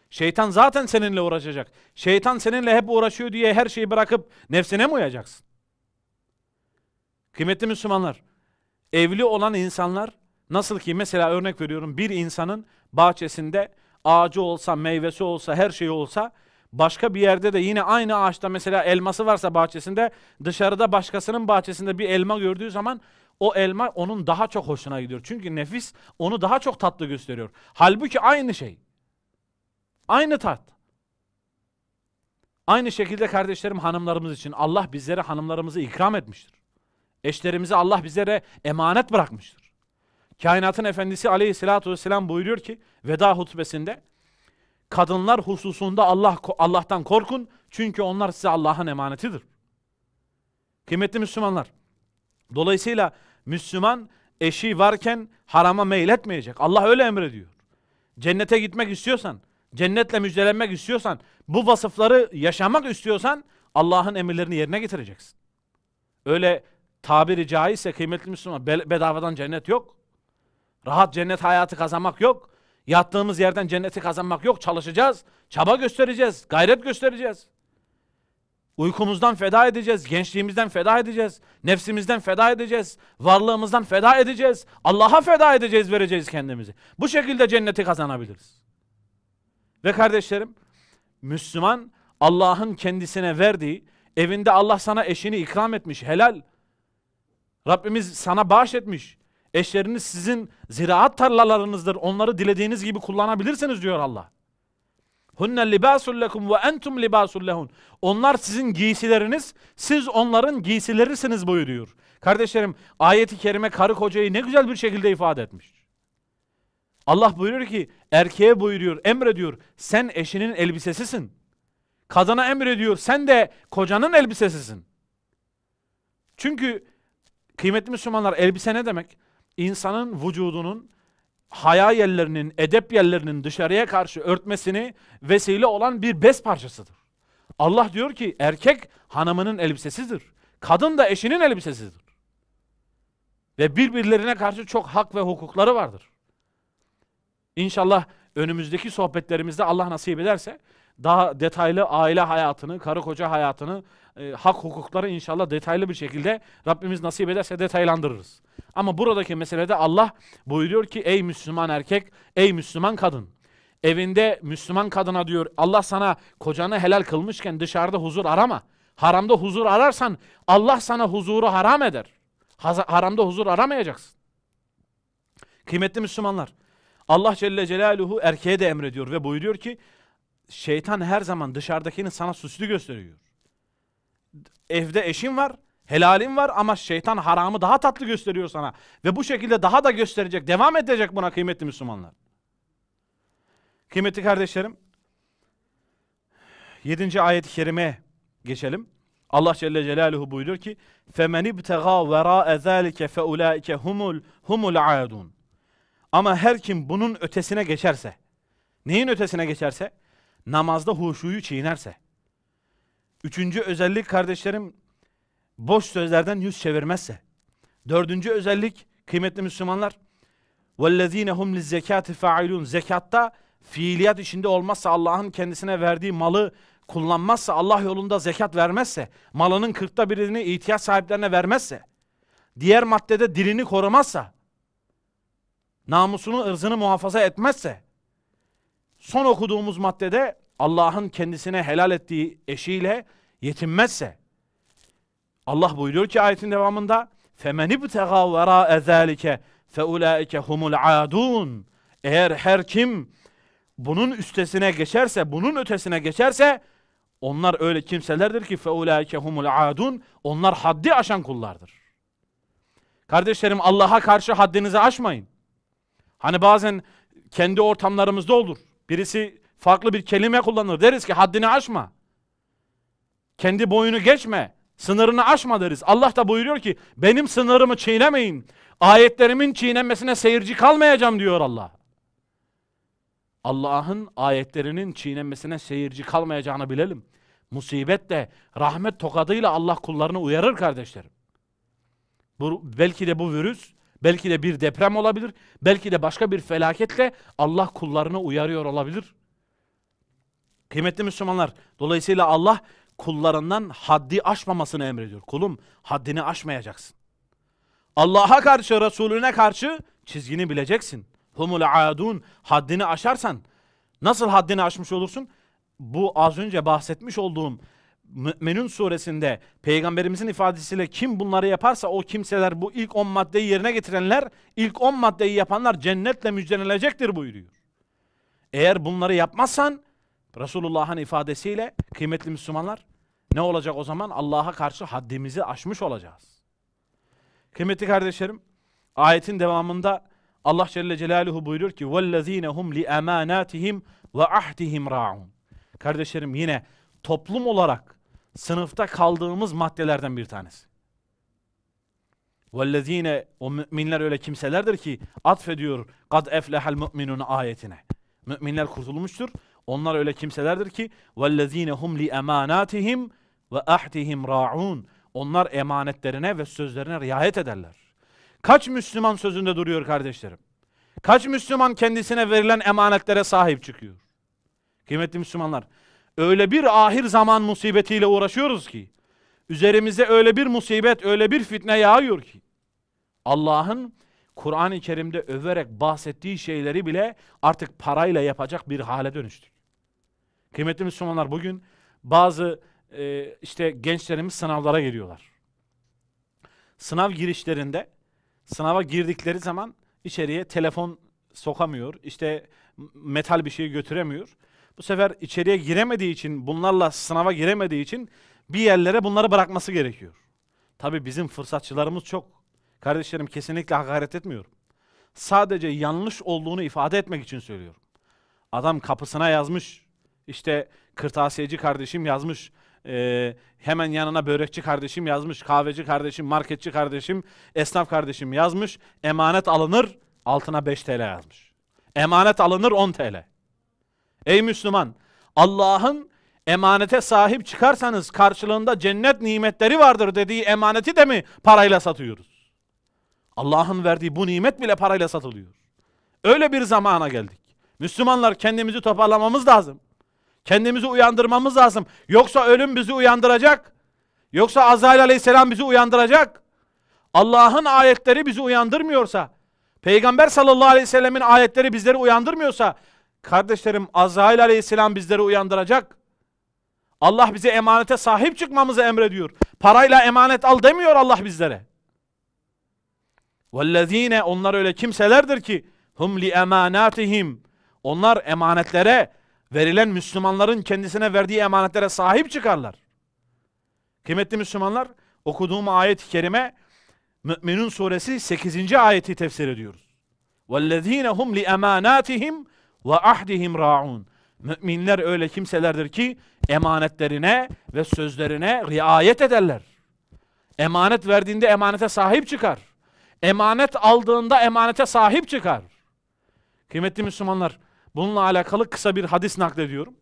Şeytan zaten seninle uğraşacak. Şeytan seninle hep uğraşıyor diye her şeyi bırakıp nefsine mi uyacaksın? Kıymetli Müslümanlar, Evli olan insanlar nasıl ki mesela örnek veriyorum bir insanın bahçesinde ağacı olsa, meyvesi olsa, her şey olsa başka bir yerde de yine aynı ağaçta mesela elması varsa bahçesinde dışarıda başkasının bahçesinde bir elma gördüğü zaman o elma onun daha çok hoşuna gidiyor. Çünkü nefis onu daha çok tatlı gösteriyor. Halbuki aynı şey. Aynı tat. Aynı şekilde kardeşlerim hanımlarımız için Allah bizlere hanımlarımızı ikram etmiştir. Eşlerimizi Allah bizlere emanet bırakmıştır. Kainatın efendisi aleyhissalatü vesselam buyuruyor ki veda hutbesinde kadınlar hususunda Allah Allah'tan korkun çünkü onlar size Allah'ın emanetidir. Kıymetli Müslümanlar. Dolayısıyla Müslüman eşi varken harama meyletmeyecek. Allah öyle emrediyor. Cennete gitmek istiyorsan, cennetle müjdelenmek istiyorsan, bu vasıfları yaşamak istiyorsan Allah'ın emirlerini yerine getireceksin. Öyle tabiri caizse kıymetli Müslüman bedavadan cennet yok. Rahat cennet hayatı kazanmak yok. Yattığımız yerden cenneti kazanmak yok. Çalışacağız, çaba göstereceğiz, gayret göstereceğiz. Uykumuzdan feda edeceğiz, gençliğimizden feda edeceğiz, nefsimizden feda edeceğiz, varlığımızdan feda edeceğiz, Allah'a feda edeceğiz, vereceğiz kendimizi. Bu şekilde cenneti kazanabiliriz. Ve kardeşlerim, Müslüman Allah'ın kendisine verdiği, evinde Allah sana eşini ikram etmiş, helal, Rabbimiz sana bağış etmiş Eşleriniz sizin ziraat tarlalarınızdır. Onları dilediğiniz gibi kullanabilirsiniz diyor Allah. Hunne libasul lekum ve entum libasul lehun. Onlar sizin giysileriniz, siz onların giysilerisiniz buyuruyor. Kardeşlerim ayeti kerime karı kocayı ne güzel bir şekilde ifade etmiş. Allah buyuruyor ki erkeğe buyuruyor, emrediyor. Sen eşinin elbisesisin. Kadına emrediyor. Sen de kocanın elbisesisin. Çünkü Kıymetli Müslümanlar elbise ne demek? İnsanın vücudunun haya yerlerinin, edep yerlerinin dışarıya karşı örtmesini vesile olan bir bez parçasıdır. Allah diyor ki erkek hanımının elbisesidir. Kadın da eşinin elbisesidir. Ve birbirlerine karşı çok hak ve hukukları vardır. İnşallah önümüzdeki sohbetlerimizde Allah nasip ederse daha detaylı aile hayatını, karı koca hayatını, e, hak hukukları inşallah detaylı bir şekilde Rabbimiz nasip ederse detaylandırırız. Ama buradaki meselede Allah buyuruyor ki ey Müslüman erkek, ey Müslüman kadın. Evinde Müslüman kadına diyor Allah sana kocanı helal kılmışken dışarıda huzur arama. Haramda huzur ararsan Allah sana huzuru haram eder. Haramda huzur aramayacaksın. Kıymetli Müslümanlar, Allah Celle Celaluhu erkeğe de emrediyor ve buyuruyor ki şeytan her zaman dışarıdakini sana süslü gösteriyor. Evde eşin var, helalim var ama şeytan haramı daha tatlı gösteriyor sana. Ve bu şekilde daha da gösterecek, devam edecek buna kıymetli Müslümanlar. Kıymetli kardeşlerim, 7. ayet-i kerime geçelim. Allah Celle Celaluhu buyuruyor ki: "Femen ibtega vera zalike fe ulaike humul humul aadun." Ama her kim bunun ötesine geçerse, neyin ötesine geçerse? namazda huşuyu çiğnerse. Üçüncü özellik kardeşlerim boş sözlerden yüz çevirmezse. Dördüncü özellik kıymetli Müslümanlar وَالَّذ۪ينَ هُمْ لِزَّكَاتِ فَاِلُونَ Zekatta fiiliyat içinde olmazsa Allah'ın kendisine verdiği malı kullanmazsa Allah yolunda zekat vermezse malının kırkta birini ihtiyaç sahiplerine vermezse diğer maddede dilini korumazsa namusunu ırzını muhafaza etmezse son okuduğumuz maddede Allah'ın kendisine helal ettiği eşiyle yetinmezse Allah buyuruyor ki ayetin devamında فَمَنِ بْتَغَى وَرَاءَ ذَٰلِكَ فَاُولَٰئِكَ humul adun Eğer her kim bunun üstesine geçerse, bunun ötesine geçerse onlar öyle kimselerdir ki فَاُولَٰئِكَ humul adun Onlar haddi aşan kullardır. Kardeşlerim Allah'a karşı haddinizi aşmayın. Hani bazen kendi ortamlarımızda olur. Birisi farklı bir kelime kullanır. Deriz ki haddini aşma. Kendi boyunu geçme. Sınırını aşma deriz. Allah da buyuruyor ki benim sınırımı çiğnemeyin. Ayetlerimin çiğnenmesine seyirci kalmayacağım diyor Allah. Allah'ın ayetlerinin çiğnenmesine seyirci kalmayacağını bilelim. Musibet de rahmet tokadıyla Allah kullarını uyarır kardeşlerim. Bu, belki de bu virüs Belki de bir deprem olabilir. Belki de başka bir felaketle Allah kullarını uyarıyor olabilir. Kıymetli Müslümanlar, dolayısıyla Allah kullarından haddi aşmamasını emrediyor. Kulum haddini aşmayacaksın. Allah'a karşı, Resulüne karşı çizgini bileceksin. Humul adun, haddini aşarsan nasıl haddini aşmış olursun? Bu az önce bahsetmiş olduğum Menün suresinde peygamberimizin ifadesiyle kim bunları yaparsa o kimseler bu ilk on maddeyi yerine getirenler ilk on maddeyi yapanlar cennetle müjdelenelecektir buyuruyor. Eğer bunları yapmazsan Resulullah'ın ifadesiyle kıymetli Müslümanlar ne olacak o zaman? Allah'a karşı haddimizi aşmış olacağız. Kıymetli kardeşlerim ayetin devamında Allah Celle Celaluhu buyuruyor ki وَالَّذ۪ينَ هُمْ لِأَمَانَاتِهِمْ وَعَهْدِهِمْ رَاعُونَ Kardeşlerim yine toplum olarak sınıfta kaldığımız maddelerden bir tanesi. Vellezine o müminler öyle kimselerdir ki atfediyor kad eflehel müminun ayetine. Müminler kurtulmuştur. Onlar öyle kimselerdir ki vellezine hum li emanatihim ve ahdihim raun. Onlar emanetlerine ve sözlerine riayet ederler. Kaç Müslüman sözünde duruyor kardeşlerim? Kaç Müslüman kendisine verilen emanetlere sahip çıkıyor? Kıymetli Müslümanlar, öyle bir ahir zaman musibetiyle uğraşıyoruz ki, üzerimize öyle bir musibet, öyle bir fitne yağıyor ki, Allah'ın Kur'an-ı Kerim'de överek bahsettiği şeyleri bile artık parayla yapacak bir hale dönüştük. Kıymetli Müslümanlar bugün bazı e, işte gençlerimiz sınavlara giriyorlar. Sınav girişlerinde sınava girdikleri zaman içeriye telefon sokamıyor, işte metal bir şey götüremiyor. Bu sefer içeriye giremediği için, bunlarla sınava giremediği için bir yerlere bunları bırakması gerekiyor. Tabi bizim fırsatçılarımız çok. Kardeşlerim kesinlikle hakaret etmiyorum. Sadece yanlış olduğunu ifade etmek için söylüyorum. Adam kapısına yazmış. işte kırtasiyeci kardeşim yazmış. Ee, hemen yanına börekçi kardeşim yazmış. Kahveci kardeşim, marketçi kardeşim, esnaf kardeşim yazmış. Emanet alınır altına 5 TL yazmış. Emanet alınır 10 TL. Ey Müslüman, Allah'ın emanete sahip çıkarsanız karşılığında cennet nimetleri vardır dediği emaneti de mi parayla satıyoruz? Allah'ın verdiği bu nimet bile parayla satılıyor. Öyle bir zamana geldik. Müslümanlar kendimizi toparlamamız lazım. Kendimizi uyandırmamız lazım. Yoksa ölüm bizi uyandıracak. Yoksa Azrail aleyhisselam bizi uyandıracak. Allah'ın ayetleri bizi uyandırmıyorsa, Peygamber sallallahu aleyhi ve sellemin ayetleri bizleri uyandırmıyorsa, Kardeşlerim Azrail aleyhisselam bizleri uyandıracak. Allah bize emanete sahip çıkmamızı emrediyor. Parayla emanet al demiyor Allah bizlere. وَالَّذ۪ينَ Onlar öyle kimselerdir ki hum li emanatihim. Onlar emanetlere verilen Müslümanların kendisine verdiği emanetlere sahip çıkarlar. Kıymetli Müslümanlar okuduğum ayet-i kerime Mü'minun suresi 8. ayeti tefsir ediyoruz. وَالَّذ۪ينَ هُمْ emanatihim ve ahdihim raun. Müminler öyle kimselerdir ki emanetlerine ve sözlerine riayet ederler. Emanet verdiğinde emanete sahip çıkar. Emanet aldığında emanete sahip çıkar. Kıymetli Müslümanlar, bununla alakalı kısa bir hadis naklediyorum.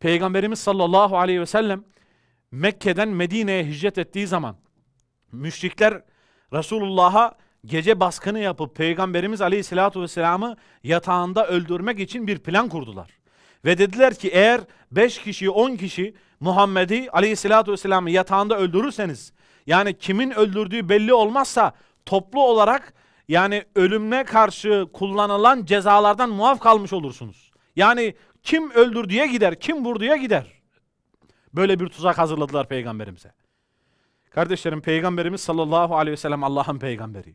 Peygamberimiz sallallahu aleyhi ve sellem Mekke'den Medine'ye hicret ettiği zaman müşrikler Resulullah'a gece baskını yapıp Peygamberimiz Aleyhisselatü Vesselam'ı yatağında öldürmek için bir plan kurdular. Ve dediler ki eğer 5 kişi 10 kişi Muhammed'i Aleyhisselatü Vesselam'ı yatağında öldürürseniz yani kimin öldürdüğü belli olmazsa toplu olarak yani ölümle karşı kullanılan cezalardan muaf kalmış olursunuz. Yani kim öldürdüğe gider, kim vurduya gider. Böyle bir tuzak hazırladılar peygamberimize. Kardeşlerim peygamberimiz sallallahu aleyhi ve sellem Allah'ın peygamberi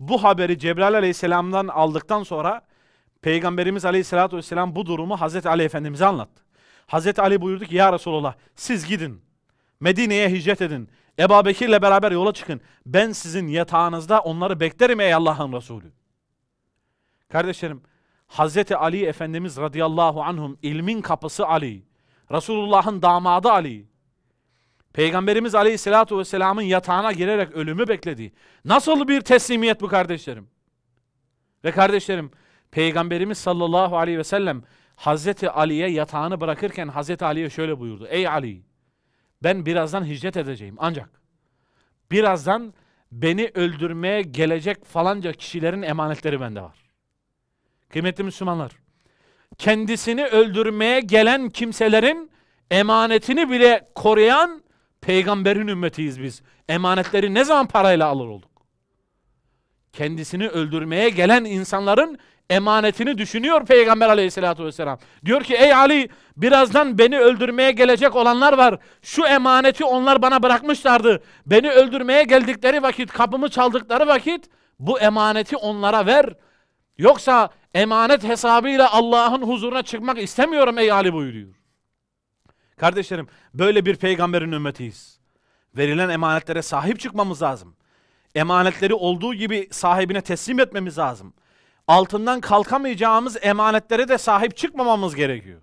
bu haberi Cebrail aleyhisselamdan aldıktan sonra Peygamberimiz aleyhissalatü vesselam bu durumu Hazreti Ali Efendimiz'e anlattı. Hazreti Ali buyurdu ki ya Resulullah siz gidin Medine'ye hicret edin. Eba Bekir'le beraber yola çıkın. Ben sizin yatağınızda onları beklerim ey Allah'ın Resulü. Kardeşlerim Hazreti Ali Efendimiz radıyallahu anhum ilmin kapısı Ali. Resulullah'ın damadı Ali. Peygamberimiz Aleyhisselatü Vesselam'ın yatağına girerek ölümü beklediği. Nasıl bir teslimiyet bu kardeşlerim? Ve kardeşlerim Peygamberimiz sallallahu aleyhi ve Hazreti Ali'ye yatağını bırakırken Hazreti Ali'ye şöyle buyurdu. Ey Ali ben birazdan hicret edeceğim ancak birazdan beni öldürmeye gelecek falanca kişilerin emanetleri bende var. Kıymetli Müslümanlar kendisini öldürmeye gelen kimselerin emanetini bile koruyan Peygamberin ümmetiyiz biz. Emanetleri ne zaman parayla alır olduk? Kendisini öldürmeye gelen insanların emanetini düşünüyor Peygamber aleyhissalatü vesselam. Diyor ki ey Ali birazdan beni öldürmeye gelecek olanlar var. Şu emaneti onlar bana bırakmışlardı. Beni öldürmeye geldikleri vakit, kapımı çaldıkları vakit bu emaneti onlara ver. Yoksa emanet hesabıyla Allah'ın huzuruna çıkmak istemiyorum ey Ali buyuruyor. Kardeşlerim böyle bir peygamberin ümmetiyiz. Verilen emanetlere sahip çıkmamız lazım. Emanetleri olduğu gibi sahibine teslim etmemiz lazım. Altından kalkamayacağımız emanetlere de sahip çıkmamamız gerekiyor.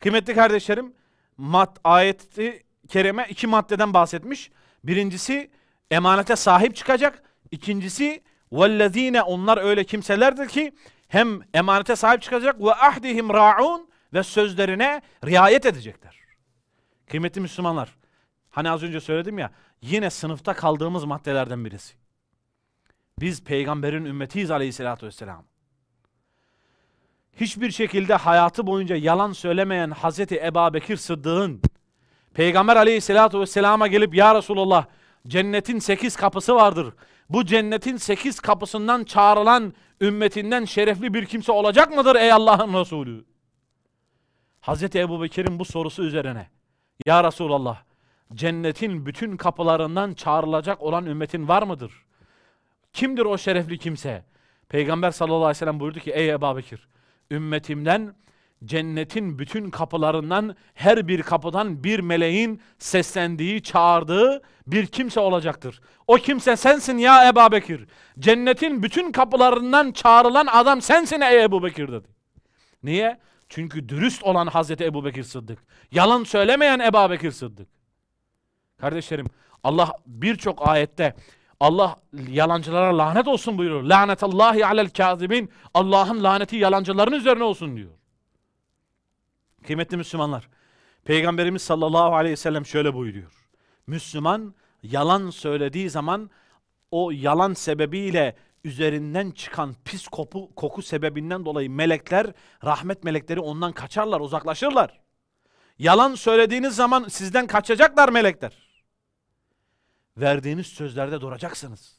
Kıymetli kardeşlerim, mat ayeti kerime iki maddeden bahsetmiş. Birincisi emanete sahip çıkacak. İkincisi vellezine onlar öyle kimselerdir ki hem emanete sahip çıkacak ve ahdihim raun ve sözlerine riayet edecekler. Kıymetli Müslümanlar, hani az önce söyledim ya, yine sınıfta kaldığımız maddelerden birisi. Biz peygamberin ümmetiyiz aleyhissalatü vesselam. Hiçbir şekilde hayatı boyunca yalan söylemeyen Hazreti Ebu Bekir Sıddık'ın Peygamber aleyhissalatü vesselama gelip Ya Resulallah cennetin sekiz kapısı vardır. Bu cennetin sekiz kapısından çağrılan ümmetinden şerefli bir kimse olacak mıdır ey Allah'ın Resulü? Hazreti Ebu Bekir'in bu sorusu üzerine Ya Resulallah cennetin bütün kapılarından çağrılacak olan ümmetin var mıdır? Kimdir o şerefli kimse? Peygamber sallallahu aleyhi ve sellem buyurdu ki ey Ebu Bekir ümmetimden cennetin bütün kapılarından her bir kapıdan bir meleğin seslendiği, çağırdığı bir kimse olacaktır. O kimse sensin ya Ebu Bekir. Cennetin bütün kapılarından çağrılan adam sensin ey Ebu Bekir dedi. Niye? Çünkü dürüst olan Hazreti Ebu Bekir Sıddık. Yalan söylemeyen Ebu Bekir Sıddık. Kardeşlerim Allah birçok ayette Allah yalancılara lanet olsun buyuruyor. Lanetallahi alel kazibin. Allah'ın laneti yalancıların üzerine olsun diyor. Kıymetli Müslümanlar. Peygamberimiz sallallahu aleyhi ve sellem şöyle buyuruyor. Müslüman yalan söylediği zaman o yalan sebebiyle üzerinden çıkan pis koku, koku sebebinden dolayı melekler, rahmet melekleri ondan kaçarlar, uzaklaşırlar. Yalan söylediğiniz zaman sizden kaçacaklar melekler. Verdiğiniz sözlerde duracaksınız.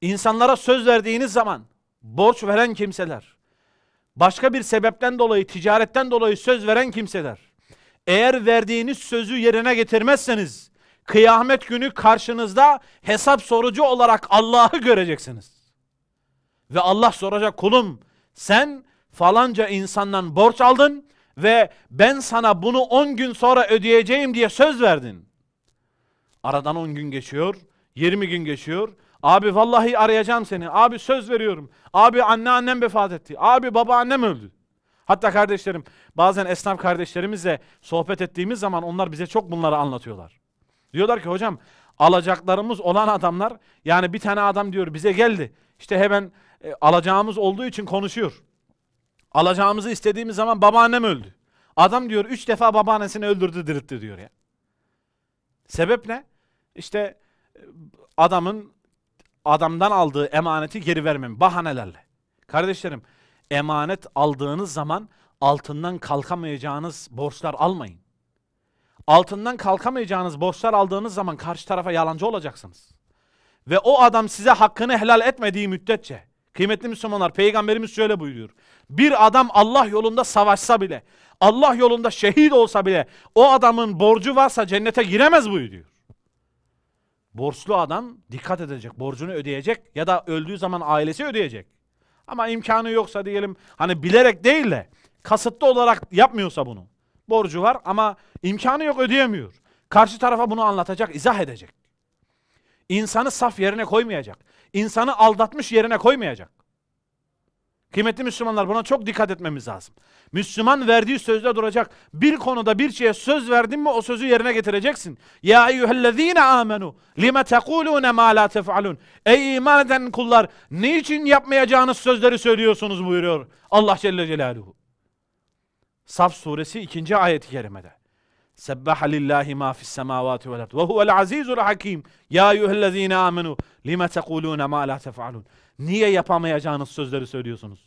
İnsanlara söz verdiğiniz zaman borç veren kimseler, başka bir sebepten dolayı, ticaretten dolayı söz veren kimseler, eğer verdiğiniz sözü yerine getirmezseniz, kıyamet günü karşınızda hesap sorucu olarak Allah'ı göreceksiniz. Ve Allah soracak kulum sen falanca insandan borç aldın ve ben sana bunu 10 gün sonra ödeyeceğim diye söz verdin. Aradan 10 gün geçiyor, 20 gün geçiyor. Abi vallahi arayacağım seni. Abi söz veriyorum. Abi anne annem vefat etti. Abi baba annem öldü. Hatta kardeşlerim bazen esnaf kardeşlerimizle sohbet ettiğimiz zaman onlar bize çok bunları anlatıyorlar. Diyorlar ki hocam alacaklarımız olan adamlar yani bir tane adam diyor bize geldi. İşte hemen e, alacağımız olduğu için konuşuyor. Alacağımızı istediğimiz zaman babaannem öldü. Adam diyor üç defa babaannesini öldürdü diritti diyor ya. Sebep ne? İşte e, adamın adamdan aldığı emaneti geri vermem bahanelerle. Kardeşlerim emanet aldığınız zaman altından kalkamayacağınız borçlar almayın. Altından kalkamayacağınız borçlar aldığınız zaman karşı tarafa yalancı olacaksınız. Ve o adam size hakkını helal etmediği müddetçe Kıymetli Müslümanlar peygamberimiz şöyle buyuruyor. Bir adam Allah yolunda savaşsa bile, Allah yolunda şehit olsa bile o adamın borcu varsa cennete giremez buyuruyor. Borçlu adam dikkat edecek, borcunu ödeyecek ya da öldüğü zaman ailesi ödeyecek. Ama imkanı yoksa diyelim hani bilerek değil de kasıtlı olarak yapmıyorsa bunu. Borcu var ama imkanı yok ödeyemiyor. Karşı tarafa bunu anlatacak, izah edecek. İnsanı saf yerine koymayacak insanı aldatmış yerine koymayacak. Kıymetli Müslümanlar buna çok dikkat etmemiz lazım. Müslüman verdiği sözde duracak. Bir konuda bir şeye söz verdin mi o sözü yerine getireceksin. Ya eyyühellezine amenu lime tekulune ma la tef'alun. Ey iman eden kullar niçin yapmayacağınız sözleri söylüyorsunuz buyuruyor Allah Celle Celaluhu. Saf suresi ikinci ayet-i kerimede. Sebbaha lillahi ma fis semavati vel ard. Ve huvel azizul hakim. Ya eyyühellezine amenu. Lime tekulune ma la tefalun. Niye yapamayacağınız sözleri söylüyorsunuz?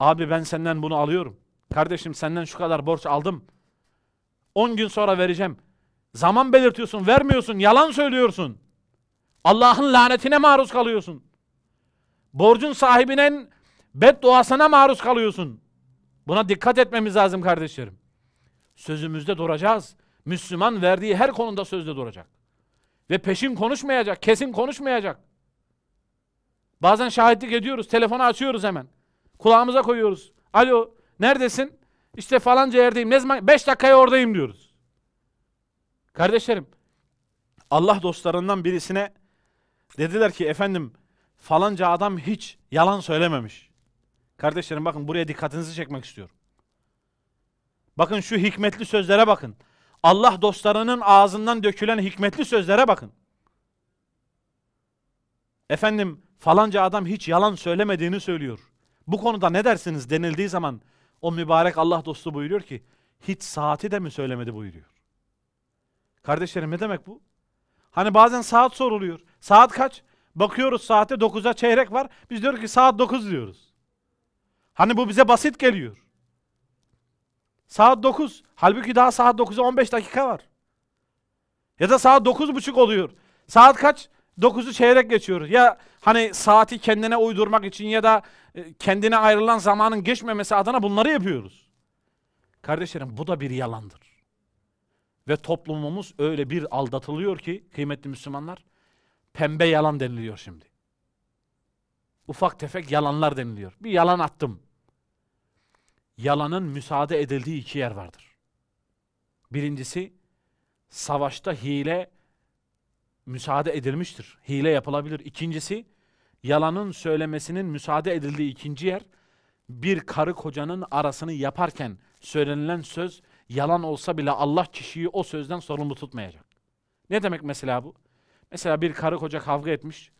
Abi ben senden bunu alıyorum. Kardeşim senden şu kadar borç aldım. 10 gün sonra vereceğim. Zaman belirtiyorsun, vermiyorsun, yalan söylüyorsun. Allah'ın lanetine maruz kalıyorsun. Borcun sahibinin bedduasına maruz kalıyorsun. Buna dikkat etmemiz lazım kardeşlerim. Sözümüzde duracağız. Müslüman verdiği her konuda sözde duracak. Ve peşin konuşmayacak, kesin konuşmayacak. Bazen şahitlik ediyoruz, telefonu açıyoruz hemen. Kulağımıza koyuyoruz. Alo, neredesin? İşte falanca yerdeyim. Ne zaman? Beş dakikaya oradayım diyoruz. Kardeşlerim, Allah dostlarından birisine dediler ki efendim falanca adam hiç yalan söylememiş. Kardeşlerim bakın buraya dikkatinizi çekmek istiyorum. Bakın şu hikmetli sözlere bakın. Allah dostlarının ağzından dökülen hikmetli sözlere bakın. Efendim falanca adam hiç yalan söylemediğini söylüyor. Bu konuda ne dersiniz denildiği zaman o mübarek Allah dostu buyuruyor ki hiç saati de mi söylemedi buyuruyor. Kardeşlerim ne demek bu? Hani bazen saat soruluyor. Saat kaç? Bakıyoruz saate 9'a çeyrek var. Biz diyoruz ki saat 9 diyoruz. Hani bu bize basit geliyor. Saat 9. Halbuki daha saat 9'a 15 dakika var. Ya da saat 9.30 oluyor. Saat kaç? 9'u çeyrek geçiyor. Ya hani saati kendine uydurmak için ya da e, kendine ayrılan zamanın geçmemesi adına bunları yapıyoruz. Kardeşlerim bu da bir yalandır. Ve toplumumuz öyle bir aldatılıyor ki kıymetli Müslümanlar pembe yalan deniliyor şimdi. Ufak tefek yalanlar deniliyor. Bir yalan attım yalanın müsaade edildiği iki yer vardır. Birincisi, savaşta hile müsaade edilmiştir. Hile yapılabilir. İkincisi, yalanın söylemesinin müsaade edildiği ikinci yer, bir karı kocanın arasını yaparken söylenilen söz yalan olsa bile Allah kişiyi o sözden sorumlu tutmayacak. Ne demek mesela bu? Mesela bir karı koca kavga etmiş.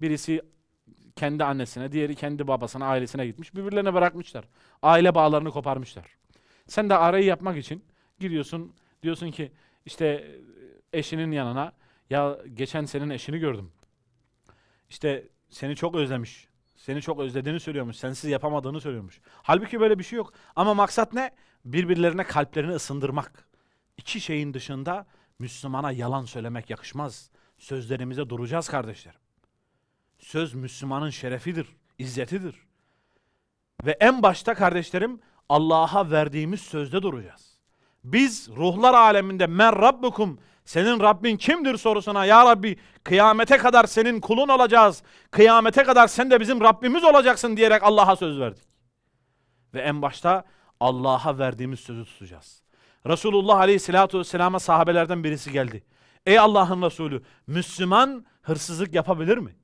Birisi kendi annesine, diğeri kendi babasına, ailesine gitmiş. Birbirlerine bırakmışlar aile bağlarını koparmışlar. Sen de arayı yapmak için gidiyorsun diyorsun ki işte eşinin yanına ya geçen senin eşini gördüm. İşte seni çok özlemiş. Seni çok özlediğini söylüyormuş. Sensiz yapamadığını söylüyormuş. Halbuki böyle bir şey yok. Ama maksat ne? Birbirlerine kalplerini ısındırmak. İki şeyin dışında Müslümana yalan söylemek yakışmaz. Sözlerimize duracağız kardeşlerim. Söz Müslümanın şerefidir, izzetidir. Ve en başta kardeşlerim Allah'a verdiğimiz sözde duracağız. Biz ruhlar aleminde men rabbukum senin Rabbin kimdir sorusuna ya Rabbi kıyamete kadar senin kulun olacağız. Kıyamete kadar sen de bizim Rabbimiz olacaksın diyerek Allah'a söz verdik. Ve en başta Allah'a verdiğimiz sözü tutacağız. Resulullah Aleyhisselatü Vesselam'a sahabelerden birisi geldi. Ey Allah'ın Resulü Müslüman hırsızlık yapabilir mi?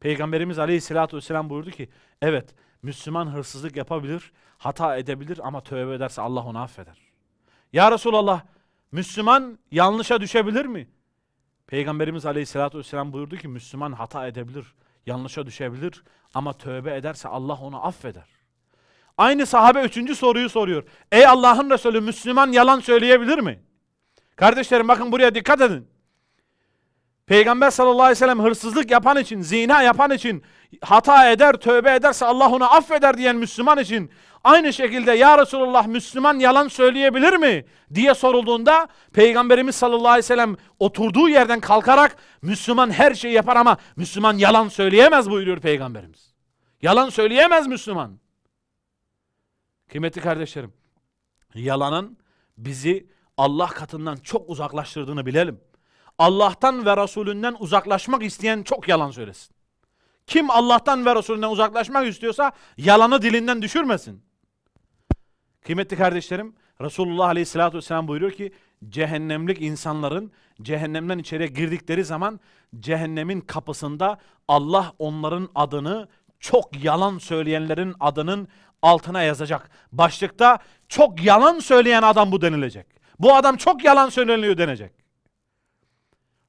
Peygamberimiz Aleyhisselatü Vesselam buyurdu ki evet Müslüman hırsızlık yapabilir, hata edebilir ama tövbe ederse Allah onu affeder. Ya Resulallah, Müslüman yanlışa düşebilir mi? Peygamberimiz Aleyhisselatü Vesselam buyurdu ki Müslüman hata edebilir, yanlışa düşebilir ama tövbe ederse Allah onu affeder. Aynı sahabe üçüncü soruyu soruyor. Ey Allah'ın Resulü Müslüman yalan söyleyebilir mi? Kardeşlerim bakın buraya dikkat edin. Peygamber sallallahu aleyhi ve sellem hırsızlık yapan için, zina yapan için, hata eder, tövbe ederse Allah onu affeder diyen Müslüman için aynı şekilde ya Resulullah Müslüman yalan söyleyebilir mi diye sorulduğunda Peygamberimiz sallallahu aleyhi ve sellem oturduğu yerden kalkarak Müslüman her şeyi yapar ama Müslüman yalan söyleyemez buyuruyor Peygamberimiz. Yalan söyleyemez Müslüman. Kıymetli kardeşlerim, yalanın bizi Allah katından çok uzaklaştırdığını bilelim. Allah'tan ve Resulünden uzaklaşmak isteyen çok yalan söylesin. Kim Allah'tan ve Resulünden uzaklaşmak istiyorsa yalanı dilinden düşürmesin. Kıymetli kardeşlerim Resulullah Aleyhisselatü Vesselam buyuruyor ki cehennemlik insanların cehennemden içeriye girdikleri zaman cehennemin kapısında Allah onların adını çok yalan söyleyenlerin adının altına yazacak. Başlıkta çok yalan söyleyen adam bu denilecek. Bu adam çok yalan söyleniyor denecek.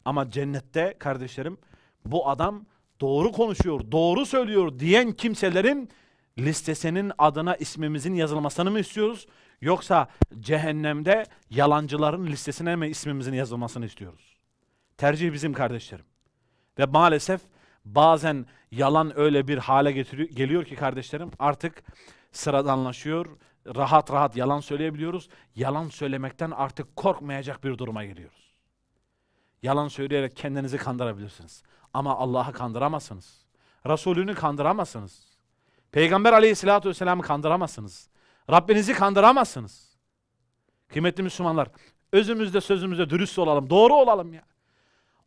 Ama cennette kardeşlerim bu adam doğru konuşuyor, doğru söylüyor diyen kimselerin listesinin adına ismimizin yazılmasını mı istiyoruz? Yoksa cehennemde yalancıların listesine mi ismimizin yazılmasını istiyoruz? Tercih bizim kardeşlerim. Ve maalesef bazen yalan öyle bir hale getiriyor, geliyor ki kardeşlerim artık sıradanlaşıyor. Rahat rahat yalan söyleyebiliyoruz. Yalan söylemekten artık korkmayacak bir duruma geliyoruz. Yalan söyleyerek kendinizi kandırabilirsiniz. Ama Allah'ı kandıramazsınız. Resulünü kandıramazsınız. Peygamber aleyhissalatü vesselam'ı kandıramazsınız. Rabbinizi kandıramazsınız. Kıymetli Müslümanlar, özümüzde sözümüzde dürüst olalım, doğru olalım ya.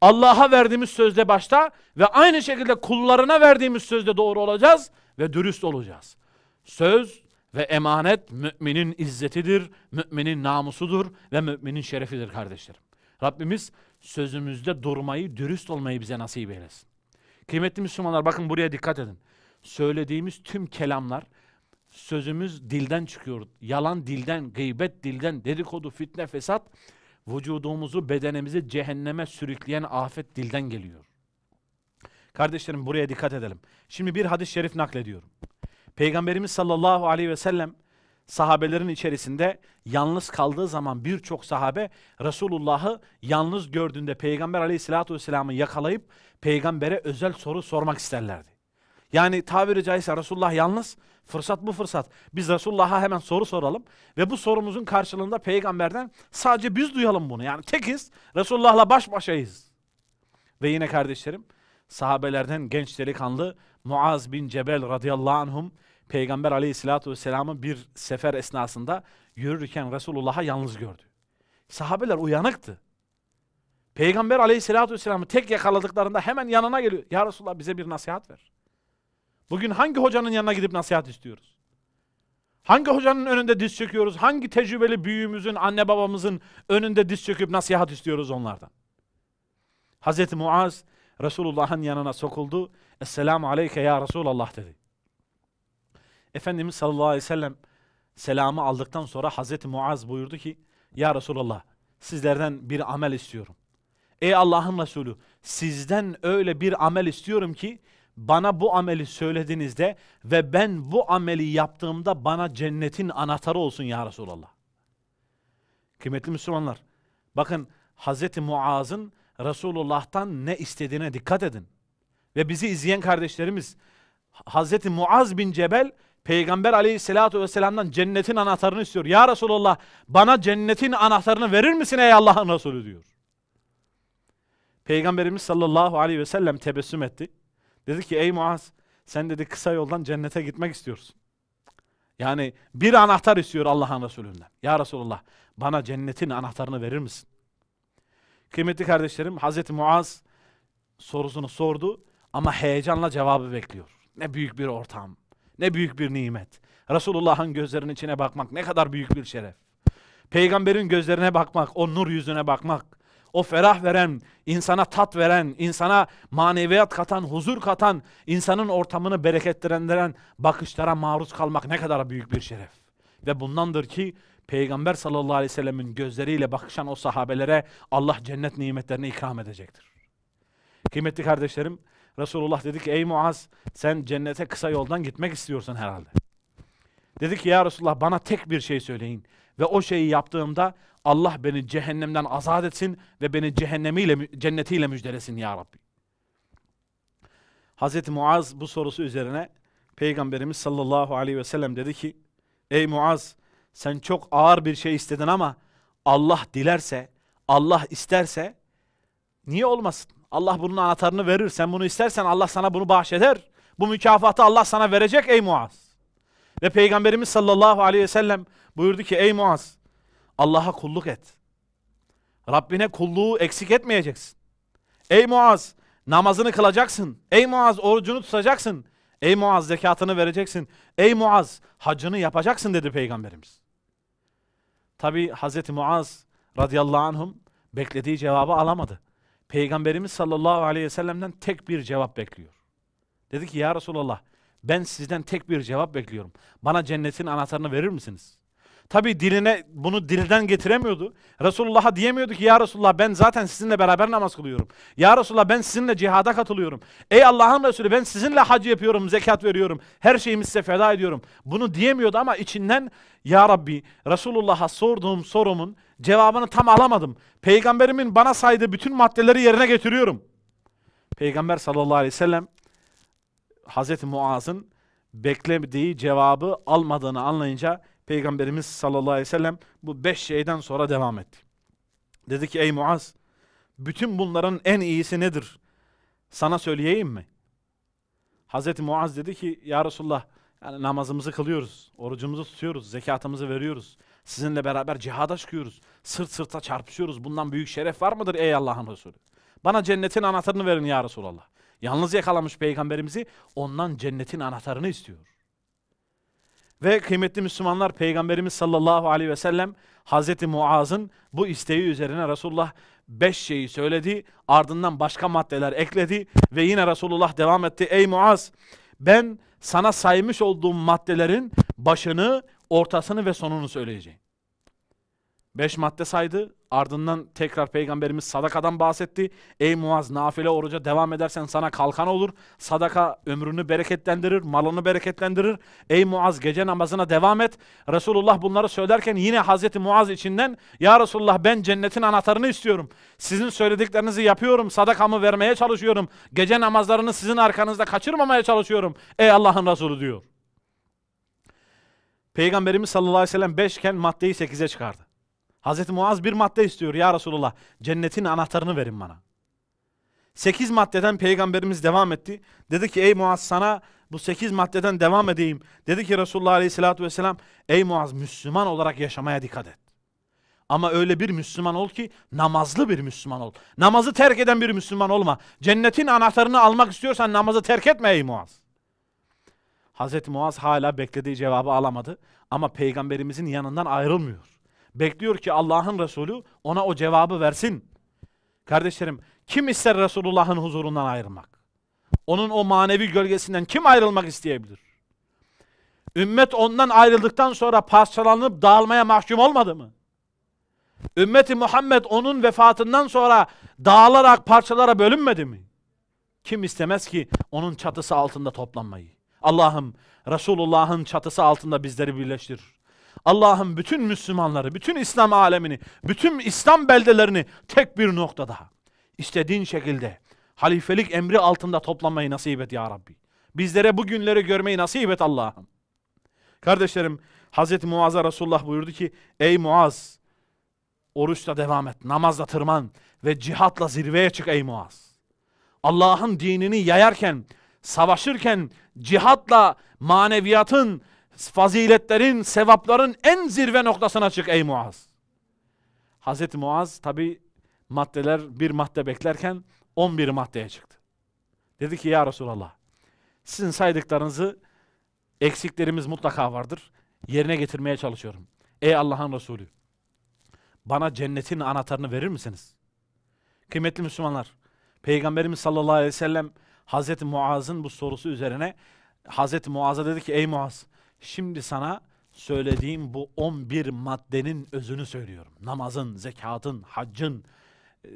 Allah'a verdiğimiz sözde başta ve aynı şekilde kullarına verdiğimiz sözde doğru olacağız ve dürüst olacağız. Söz ve emanet müminin izzetidir, müminin namusudur ve müminin şerefidir kardeşlerim. Rabbimiz sözümüzde durmayı, dürüst olmayı bize nasip eylesin. Kıymetli Müslümanlar bakın buraya dikkat edin. Söylediğimiz tüm kelamlar sözümüz dilden çıkıyor. Yalan dilden, gıybet dilden, dedikodu, fitne, fesat vücudumuzu, bedenimizi cehenneme sürükleyen afet dilden geliyor. Kardeşlerim buraya dikkat edelim. Şimdi bir hadis-i şerif naklediyorum. Peygamberimiz sallallahu aleyhi ve sellem sahabelerin içerisinde yalnız kaldığı zaman birçok sahabe Resulullah'ı yalnız gördüğünde Peygamber aleyhissalatü vesselam'ı yakalayıp peygambere özel soru sormak isterlerdi. Yani tabiri caizse Resulullah yalnız fırsat bu fırsat. Biz Resulullah'a hemen soru soralım ve bu sorumuzun karşılığında peygamberden sadece biz duyalım bunu. Yani tekiz Resulullah'la baş başayız. Ve yine kardeşlerim sahabelerden genç delikanlı Muaz bin Cebel radıyallahu anhum Peygamber aleyhissalatü vesselamın bir sefer esnasında yürürken Resulullah'a yalnız gördü. Sahabeler uyanıktı. Peygamber aleyhissalatü vesselamı tek yakaladıklarında hemen yanına geliyor. Ya Resulullah bize bir nasihat ver. Bugün hangi hocanın yanına gidip nasihat istiyoruz? Hangi hocanın önünde diz çöküyoruz? Hangi tecrübeli büyüğümüzün, anne babamızın önünde diz çöküp nasihat istiyoruz onlardan? Hazreti Muaz Resulullah'ın yanına sokuldu. Esselamu aleyke ya Resulallah dedi. Efendimiz sallallahu aleyhi ve sellem selamı aldıktan sonra Hazreti Muaz buyurdu ki Ya Resulallah sizlerden bir amel istiyorum. Ey Allah'ın Resulü sizden öyle bir amel istiyorum ki bana bu ameli söylediğinizde ve ben bu ameli yaptığımda bana cennetin anahtarı olsun ya Resulallah. Kıymetli Müslümanlar bakın Hazreti Muaz'ın Resulullah'tan ne istediğine dikkat edin. Ve bizi izleyen kardeşlerimiz Hazreti Muaz bin Cebel Peygamber aleyhissalatu vesselam'dan cennetin anahtarını istiyor. Ya Resulallah bana cennetin anahtarını verir misin ey Allah'ın Resulü diyor. Peygamberimiz sallallahu aleyhi ve sellem tebessüm etti. Dedi ki ey Muaz sen dedi kısa yoldan cennete gitmek istiyorsun. Yani bir anahtar istiyor Allah'ın Resulü'nden. Ya Resulallah bana cennetin anahtarını verir misin? Kıymetli kardeşlerim Hazreti Muaz sorusunu sordu ama heyecanla cevabı bekliyor. Ne büyük bir ortam, ne büyük bir nimet. Resulullah'ın gözlerinin içine bakmak ne kadar büyük bir şeref. Peygamberin gözlerine bakmak, o nur yüzüne bakmak, o ferah veren, insana tat veren, insana maneviyat katan, huzur katan, insanın ortamını bereketlendiren bakışlara maruz kalmak ne kadar büyük bir şeref. Ve bundandır ki Peygamber sallallahu aleyhi ve sellemin gözleriyle bakışan o sahabelere Allah cennet nimetlerini ikram edecektir. Kıymetli kardeşlerim, Resulullah dedi ki ey Muaz sen cennete kısa yoldan gitmek istiyorsun herhalde. Dedi ki ya Resulullah bana tek bir şey söyleyin. Ve o şeyi yaptığımda Allah beni cehennemden azat etsin ve beni cehennemiyle, cennetiyle müjdelesin ya Rabbi. Hazreti Muaz bu sorusu üzerine Peygamberimiz sallallahu aleyhi ve sellem dedi ki Ey Muaz sen çok ağır bir şey istedin ama Allah dilerse, Allah isterse niye olmasın? Allah bunun anahtarını verir. Sen bunu istersen Allah sana bunu bahşeder. Bu mükafatı Allah sana verecek ey Muaz. Ve Peygamberimiz sallallahu aleyhi ve sellem buyurdu ki ey Muaz Allah'a kulluk et. Rabbine kulluğu eksik etmeyeceksin. Ey Muaz namazını kılacaksın. Ey Muaz orucunu tutacaksın. Ey Muaz zekatını vereceksin. Ey Muaz hacını yapacaksın dedi Peygamberimiz. Tabi Hazreti Muaz radıyallahu anhum beklediği cevabı alamadı. Peygamberimiz sallallahu aleyhi ve sellem'den tek bir cevap bekliyor. Dedi ki ya Resulallah ben sizden tek bir cevap bekliyorum. Bana cennetin anahtarını verir misiniz? Tabi diline bunu dilden getiremiyordu. Resulullah'a diyemiyordu ki ya Resulullah ben zaten sizinle beraber namaz kılıyorum. Ya Resulullah ben sizinle cihada katılıyorum. Ey Allah'ın Resulü ben sizinle hac yapıyorum, zekat veriyorum. Her şeyimi size feda ediyorum. Bunu diyemiyordu ama içinden ya Rabbi Resulullah'a sorduğum sorumun cevabını tam alamadım. Peygamberimin bana saydığı bütün maddeleri yerine getiriyorum. Peygamber sallallahu aleyhi ve sellem Hazreti Muaz'ın beklemediği cevabı almadığını anlayınca Peygamberimiz sallallahu aleyhi ve sellem bu beş şeyden sonra devam etti. Dedi ki ey Muaz bütün bunların en iyisi nedir? Sana söyleyeyim mi? Hazreti Muaz dedi ki ya Resulullah yani namazımızı kılıyoruz, orucumuzu tutuyoruz, zekatımızı veriyoruz. Sizinle beraber cihada çıkıyoruz. Sırt sırta çarpışıyoruz. Bundan büyük şeref var mıdır ey Allah'ın Resulü? Bana cennetin anahtarını verin ya Resulallah. Yalnız yakalamış peygamberimizi ondan cennetin anahtarını istiyor. Ve kıymetli Müslümanlar Peygamberimiz sallallahu aleyhi ve sellem Hazreti Muaz'ın bu isteği üzerine Resulullah beş şeyi söyledi. Ardından başka maddeler ekledi ve yine Resulullah devam etti. Ey Muaz ben sana saymış olduğum maddelerin başını, ortasını ve sonunu söyleyeceğim. Beş madde saydı. Ardından tekrar Peygamberimiz sadakadan bahsetti. Ey Muaz nafile oruca devam edersen sana kalkan olur. Sadaka ömrünü bereketlendirir, malını bereketlendirir. Ey Muaz gece namazına devam et. Resulullah bunları söylerken yine Hazreti Muaz içinden Ya Resulullah ben cennetin anahtarını istiyorum. Sizin söylediklerinizi yapıyorum. Sadakamı vermeye çalışıyorum. Gece namazlarını sizin arkanızda kaçırmamaya çalışıyorum. Ey Allah'ın Resulü diyor. Peygamberimiz sallallahu aleyhi ve sellem 5 maddeyi sekize çıkardı. Hazreti Muaz bir madde istiyor ya Resulullah. Cennetin anahtarını verin bana. Sekiz maddeden peygamberimiz devam etti. Dedi ki ey Muaz sana bu sekiz maddeden devam edeyim. Dedi ki Resulullah Aleyhisselatü Vesselam ey Muaz Müslüman olarak yaşamaya dikkat et. Ama öyle bir Müslüman ol ki namazlı bir Müslüman ol. Namazı terk eden bir Müslüman olma. Cennetin anahtarını almak istiyorsan namazı terk etme ey Muaz. Hazreti Muaz hala beklediği cevabı alamadı ama peygamberimizin yanından ayrılmıyor. Bekliyor ki Allah'ın Resulü ona o cevabı versin. Kardeşlerim kim ister Resulullah'ın huzurundan ayrılmak? Onun o manevi gölgesinden kim ayrılmak isteyebilir? Ümmet ondan ayrıldıktan sonra parçalanıp dağılmaya mahkum olmadı mı? Ümmeti Muhammed onun vefatından sonra dağılarak parçalara bölünmedi mi? Kim istemez ki onun çatısı altında toplanmayı? Allah'ım Resulullah'ın çatısı altında bizleri birleştir. Allah'ın bütün Müslümanları, bütün İslam alemini, bütün İslam beldelerini tek bir noktada istediğin şekilde halifelik emri altında toplanmayı nasip et ya Rabbi. Bizlere bu günleri görmeyi nasip et Allah'ım. Kardeşlerim Hazreti Muaz'a Resulullah buyurdu ki Ey Muaz oruçla devam et, namazla tırman ve cihatla zirveye çık ey Muaz. Allah'ın dinini yayarken, savaşırken cihatla maneviyatın, faziletlerin, sevapların en zirve noktasına çık ey Muaz. Hazreti Muaz tabi maddeler bir madde beklerken 11 maddeye çıktı. Dedi ki ya Resulallah sizin saydıklarınızı eksiklerimiz mutlaka vardır. Yerine getirmeye çalışıyorum. Ey Allah'ın Resulü bana cennetin anahtarını verir misiniz? Kıymetli Müslümanlar Peygamberimiz sallallahu aleyhi ve sellem Hazreti Muaz'ın bu sorusu üzerine Hazreti Muaz'a dedi ki ey Muaz Şimdi sana söylediğim bu 11 maddenin özünü söylüyorum. Namazın, zekatın, haccın, e,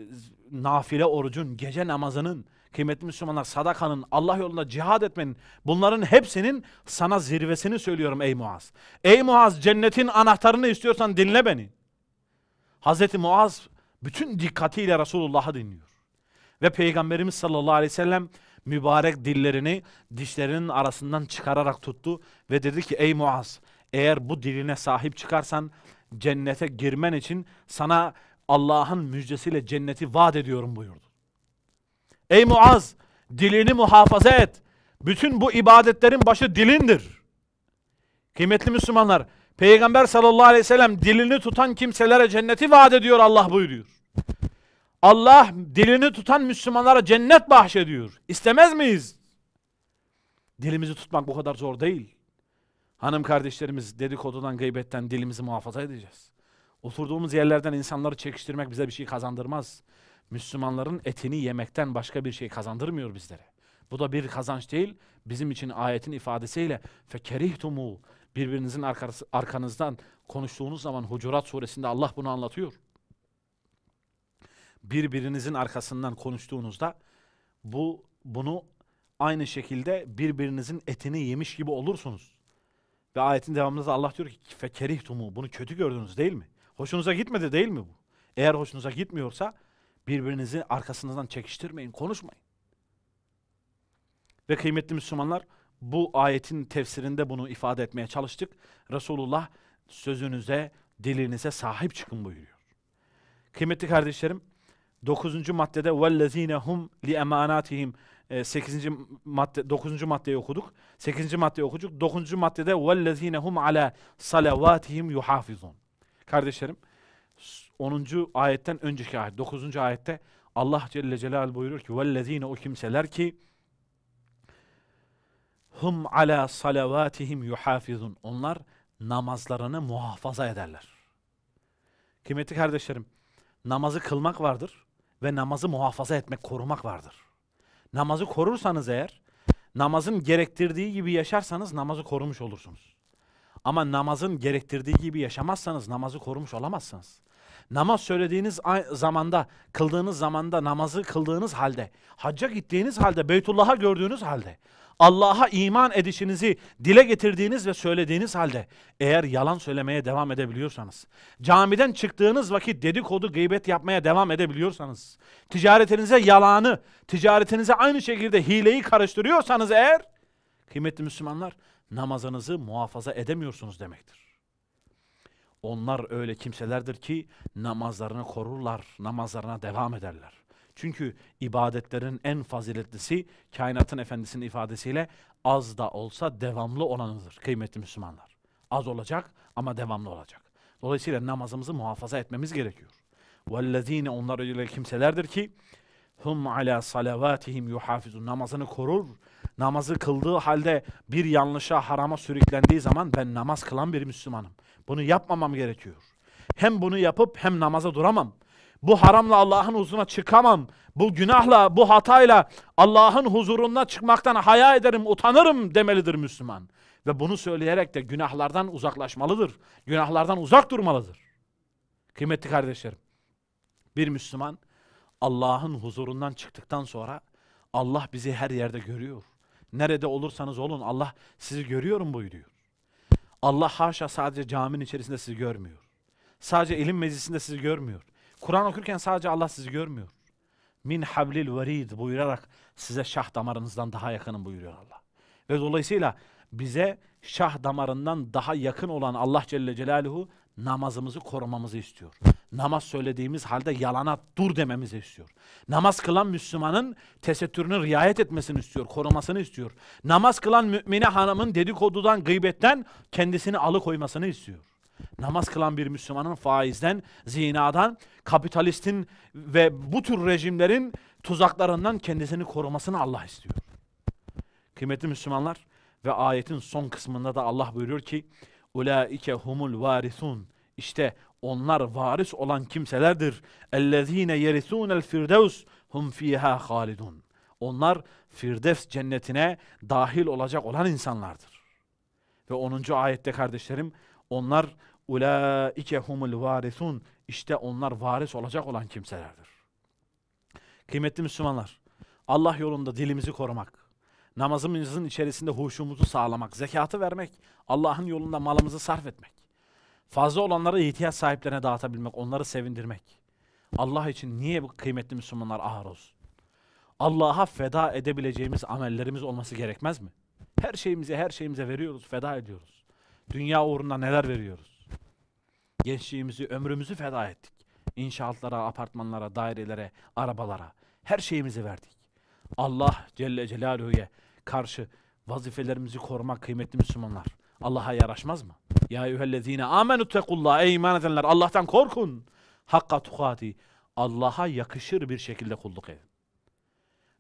nafile orucun, gece namazının, kıymetli Müslümanlar sadakanın, Allah yolunda cihad etmenin, bunların hepsinin sana zirvesini söylüyorum ey Muaz. Ey Muaz cennetin anahtarını istiyorsan dinle beni. Hazreti Muaz bütün dikkatiyle Resulullah'ı dinliyor. Ve Peygamberimiz sallallahu aleyhi ve sellem mübarek dillerini dişlerinin arasından çıkararak tuttu ve dedi ki ey Muaz eğer bu diline sahip çıkarsan cennete girmen için sana Allah'ın müjdesiyle cenneti vaat ediyorum buyurdu. Ey Muaz dilini muhafaza et. Bütün bu ibadetlerin başı dilindir. Kıymetli Müslümanlar Peygamber sallallahu aleyhi ve sellem dilini tutan kimselere cenneti vaat ediyor Allah buyuruyor. Allah dilini tutan Müslümanlara cennet bahşediyor. İstemez miyiz? Dilimizi tutmak bu kadar zor değil. Hanım kardeşlerimiz dedikodudan, gıybetten dilimizi muhafaza edeceğiz. Oturduğumuz yerlerden insanları çekiştirmek bize bir şey kazandırmaz. Müslümanların etini yemekten başka bir şey kazandırmıyor bizlere. Bu da bir kazanç değil. Bizim için ayetin ifadesiyle fekerihtumu birbirinizin arkanızdan konuştuğunuz zaman Hucurat suresinde Allah bunu anlatıyor birbirinizin arkasından konuştuğunuzda bu bunu aynı şekilde birbirinizin etini yemiş gibi olursunuz. Ve ayetin devamında da Allah diyor ki fekerihtumu bunu kötü gördünüz değil mi? Hoşunuza gitmedi değil mi bu? Eğer hoşunuza gitmiyorsa birbirinizi arkasınızdan çekiştirmeyin, konuşmayın. Ve kıymetli Müslümanlar bu ayetin tefsirinde bunu ifade etmeye çalıştık. Resulullah sözünüze, dilinize sahip çıkın buyuruyor. Kıymetli kardeşlerim, Dokuzuncu maddede vellezine hum li emanatihim 8. Ee, madde 9. maddeyi okuduk. 8. maddeyi okuduk. 9. maddede vellezine hum ala salavatihim yuhafizun. Kardeşlerim 10. ayetten önceki ayet 9. ayette Allah Celle Celal buyurur ki vellezine o kimseler ki hum ala salavatihim yuhafizun. Onlar namazlarını muhafaza ederler. Kıymetli kardeşlerim, namazı kılmak vardır ve namazı muhafaza etmek, korumak vardır. Namazı korursanız eğer, namazın gerektirdiği gibi yaşarsanız namazı korumuş olursunuz. Ama namazın gerektirdiği gibi yaşamazsanız namazı korumuş olamazsınız. Namaz söylediğiniz zamanda, kıldığınız zamanda, namazı kıldığınız halde, hacca gittiğiniz halde, Beytullah'a gördüğünüz halde, Allah'a iman edişinizi dile getirdiğiniz ve söylediğiniz halde eğer yalan söylemeye devam edebiliyorsanız, camiden çıktığınız vakit dedikodu gıybet yapmaya devam edebiliyorsanız, ticaretinize yalanı, ticaretinize aynı şekilde hileyi karıştırıyorsanız eğer, kıymetli Müslümanlar namazınızı muhafaza edemiyorsunuz demektir. Onlar öyle kimselerdir ki namazlarını korurlar, namazlarına devam ederler. Çünkü ibadetlerin en faziletlisi kainatın efendisinin ifadesiyle az da olsa devamlı olanıdır kıymetli Müslümanlar. Az olacak ama devamlı olacak. Dolayısıyla namazımızı muhafaza etmemiz gerekiyor. وَالَّذ۪ينَ onlar öyle kimselerdir ki hum ala salavatihim yuhafizun namazını korur. Namazı kıldığı halde bir yanlışa, harama sürüklendiği zaman ben namaz kılan bir Müslümanım. Bunu yapmamam gerekiyor. Hem bunu yapıp hem namaza duramam. Bu haramla Allah'ın huzuruna çıkamam. Bu günahla, bu hatayla Allah'ın huzuruna çıkmaktan haya ederim, utanırım demelidir Müslüman. Ve bunu söyleyerek de günahlardan uzaklaşmalıdır. Günahlardan uzak durmalıdır. Kıymetli kardeşlerim, bir Müslüman Allah'ın huzurundan çıktıktan sonra Allah bizi her yerde görüyor. Nerede olursanız olun Allah sizi görüyorum buyuruyor. Allah haşa sadece caminin içerisinde sizi görmüyor. Sadece ilim meclisinde sizi görmüyor. Kur'an okurken sadece Allah sizi görmüyor. Min hablil verid buyurarak size şah damarınızdan daha yakınım buyuruyor Allah. Ve dolayısıyla bize şah damarından daha yakın olan Allah Celle Celaluhu namazımızı korumamızı istiyor. Namaz söylediğimiz halde yalana dur dememizi istiyor. Namaz kılan Müslümanın tesettürünü riayet etmesini istiyor, korumasını istiyor. Namaz kılan mümine hanımın dedikodudan, gıybetten kendisini alıkoymasını istiyor namaz kılan bir Müslümanın faizden, zinadan, kapitalistin ve bu tür rejimlerin tuzaklarından kendisini korumasını Allah istiyor. Kıymetli Müslümanlar ve ayetin son kısmında da Allah buyuruyor ki ulaike humul varisun işte onlar varis olan kimselerdir. Ellezine yerisunel firdevs hum fiha halidun. Onlar Firdevs cennetine dahil olacak olan insanlardır. Ve 10. ayette kardeşlerim onlar Ulaike humul varisun. İşte onlar varis olacak olan kimselerdir. Kıymetli Müslümanlar, Allah yolunda dilimizi korumak, namazımızın içerisinde huşumuzu sağlamak, zekatı vermek, Allah'ın yolunda malımızı sarf etmek, fazla olanları ihtiyaç sahiplerine dağıtabilmek, onları sevindirmek. Allah için niye bu kıymetli Müslümanlar ağır olsun? Allah'a feda edebileceğimiz amellerimiz olması gerekmez mi? Her şeyimizi her şeyimize veriyoruz, feda ediyoruz. Dünya uğruna neler veriyoruz? Gençliğimizi, ömrümüzü feda ettik. İnşaatlara, apartmanlara, dairelere, arabalara her şeyimizi verdik. Allah Celle Celaluhu'ya karşı vazifelerimizi korumak kıymetli Müslümanlar. Allah'a yaraşmaz mı? Ya eyyühellezine amenu tekullah ey iman edenler Allah'tan korkun. Hakka tukati. Allah'a yakışır bir şekilde kulluk edin.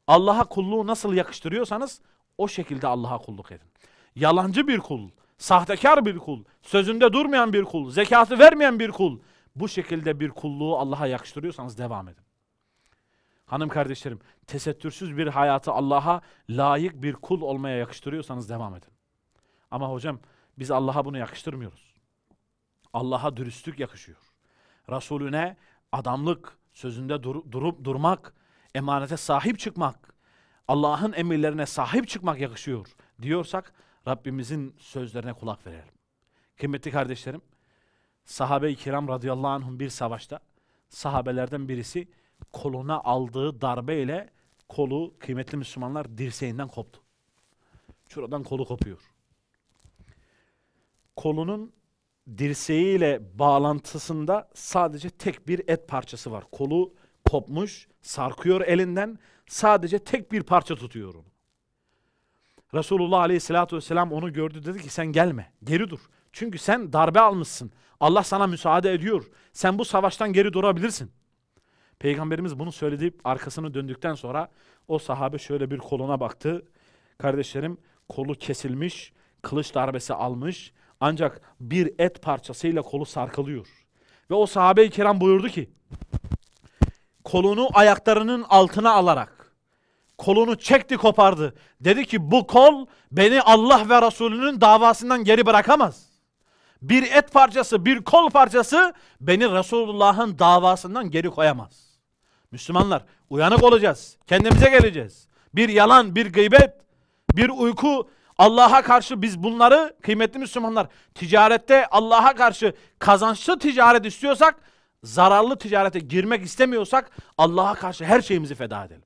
Allah'a kulluğu nasıl yakıştırıyorsanız o şekilde Allah'a kulluk edin. Yalancı bir kul Sahtekar bir kul, sözünde durmayan bir kul, zekatı vermeyen bir kul. Bu şekilde bir kulluğu Allah'a yakıştırıyorsanız devam edin. Hanım kardeşlerim, tesettürsüz bir hayatı Allah'a layık bir kul olmaya yakıştırıyorsanız devam edin. Ama hocam biz Allah'a bunu yakıştırmıyoruz. Allah'a dürüstlük yakışıyor. Resulüne adamlık, sözünde dur durup durmak, emanete sahip çıkmak, Allah'ın emirlerine sahip çıkmak yakışıyor diyorsak Rabbimizin sözlerine kulak verelim. Kıymetli kardeşlerim, sahabe-i kiram radıyallahu anhum bir savaşta sahabelerden birisi koluna aldığı darbeyle kolu kıymetli Müslümanlar dirseğinden koptu. Şuradan kolu kopuyor. Kolunun dirseğiyle bağlantısında sadece tek bir et parçası var. Kolu kopmuş, sarkıyor elinden. Sadece tek bir parça tutuyor onu. Resulullah Aleyhisselatü Vesselam onu gördü dedi ki sen gelme geri dur. Çünkü sen darbe almışsın. Allah sana müsaade ediyor. Sen bu savaştan geri durabilirsin. Peygamberimiz bunu söyledi arkasını döndükten sonra o sahabe şöyle bir koluna baktı. Kardeşlerim kolu kesilmiş, kılıç darbesi almış ancak bir et parçasıyla kolu sarkılıyor. Ve o sahabe-i kiram buyurdu ki kolunu ayaklarının altına alarak kolunu çekti kopardı. Dedi ki bu kol beni Allah ve Resulünün davasından geri bırakamaz. Bir et parçası, bir kol parçası beni Resulullah'ın davasından geri koyamaz. Müslümanlar uyanık olacağız. Kendimize geleceğiz. Bir yalan, bir gıybet, bir uyku Allah'a karşı biz bunları kıymetli Müslümanlar ticarette Allah'a karşı kazançlı ticaret istiyorsak zararlı ticarete girmek istemiyorsak Allah'a karşı her şeyimizi feda edelim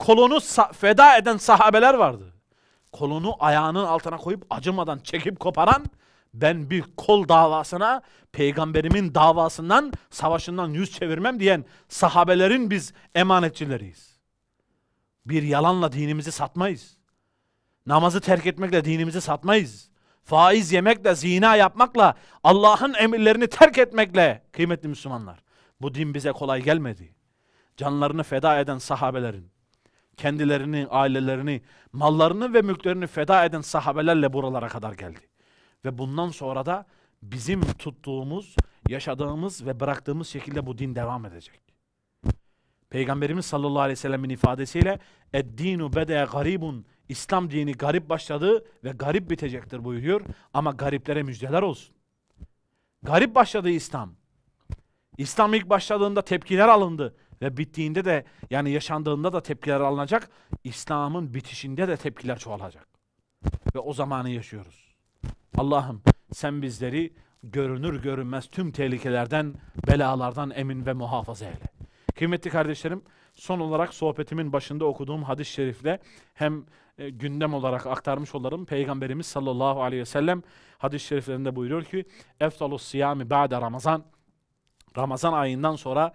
kolonu feda eden sahabeler vardı. Kolonu ayağının altına koyup acımadan çekip koparan ben bir kol davasına peygamberimin davasından savaşından yüz çevirmem diyen sahabelerin biz emanetçileriyiz. Bir yalanla dinimizi satmayız. Namazı terk etmekle dinimizi satmayız. Faiz yemekle, zina yapmakla, Allah'ın emirlerini terk etmekle kıymetli Müslümanlar. Bu din bize kolay gelmedi. Canlarını feda eden sahabelerin, kendilerini, ailelerini, mallarını ve mülklerini feda eden sahabelerle buralara kadar geldi. Ve bundan sonra da bizim tuttuğumuz, yaşadığımız ve bıraktığımız şekilde bu din devam edecek. Peygamberimiz sallallahu aleyhi ve sellemin ifadesiyle "ed dinu بَدَى garibun İslam dini garip başladı ve garip bitecektir buyuruyor. Ama gariplere müjdeler olsun. Garip başladı İslam. İslam ilk başladığında tepkiler alındı. Ve bittiğinde de yani yaşandığında da tepkiler alınacak. İslam'ın bitişinde de tepkiler çoğalacak. Ve o zamanı yaşıyoruz. Allah'ım sen bizleri görünür görünmez tüm tehlikelerden, belalardan emin ve muhafaza eyle. Kıymetli kardeşlerim, son olarak sohbetimin başında okuduğum hadis-i şerifle hem e, gündem olarak aktarmış olalım. Peygamberimiz sallallahu aleyhi ve sellem hadis-i şeriflerinde buyuruyor ki, Eftalus siyami ba'de Ramazan, Ramazan ayından sonra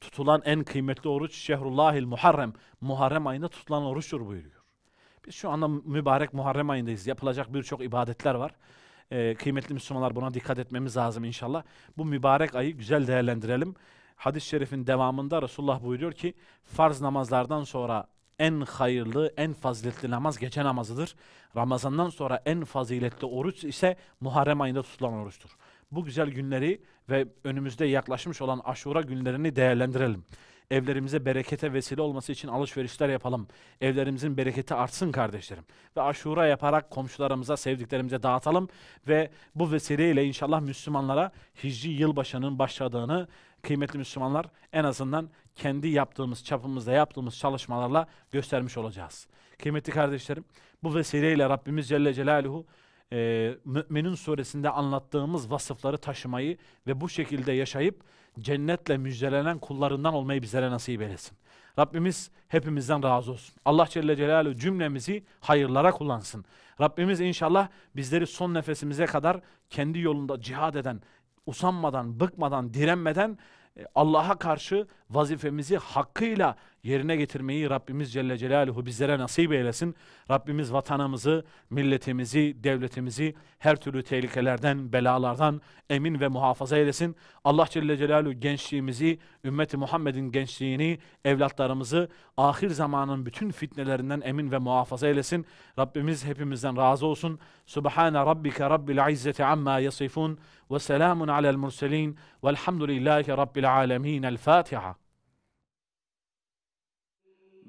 tutulan en kıymetli oruç şehrullahil muharrem. Muharrem ayında tutulan oruçtur buyuruyor. Biz şu anda mübarek Muharrem ayındayız. Yapılacak birçok ibadetler var. Ee, kıymetli Müslümanlar buna dikkat etmemiz lazım inşallah. Bu mübarek ayı güzel değerlendirelim. Hadis-i şerifin devamında Resulullah buyuruyor ki farz namazlardan sonra en hayırlı, en faziletli namaz gece namazıdır. Ramazandan sonra en faziletli oruç ise Muharrem ayında tutulan oruçtur bu güzel günleri ve önümüzde yaklaşmış olan aşura günlerini değerlendirelim. Evlerimize berekete vesile olması için alışverişler yapalım. Evlerimizin bereketi artsın kardeşlerim. Ve aşura yaparak komşularımıza, sevdiklerimize dağıtalım. Ve bu vesileyle inşallah Müslümanlara hicri yılbaşının başladığını kıymetli Müslümanlar en azından kendi yaptığımız çapımızda yaptığımız çalışmalarla göstermiş olacağız. Kıymetli kardeşlerim bu vesileyle Rabbimiz Celle Celaluhu e, ee, Mü'minun suresinde anlattığımız vasıfları taşımayı ve bu şekilde yaşayıp cennetle müjdelenen kullarından olmayı bizlere nasip eylesin. Rabbimiz hepimizden razı olsun. Allah Celle Celaluhu cümlemizi hayırlara kullansın. Rabbimiz inşallah bizleri son nefesimize kadar kendi yolunda cihad eden, usanmadan, bıkmadan, direnmeden e, Allah'a karşı vazifemizi hakkıyla yerine getirmeyi Rabbimiz Celle Celaluhu bizlere nasip eylesin. Rabbimiz vatanımızı, milletimizi, devletimizi her türlü tehlikelerden, belalardan emin ve muhafaza eylesin. Allah Celle Celaluhu gençliğimizi, ümmeti Muhammed'in gençliğini, evlatlarımızı ahir zamanın bütün fitnelerinden emin ve muhafaza eylesin. Rabbimiz hepimizden razı olsun. Subhane rabbike rabbil izzeti amma yasifun ve selamun alel murselin velhamdülillahi rabbil alemin. El Fatiha.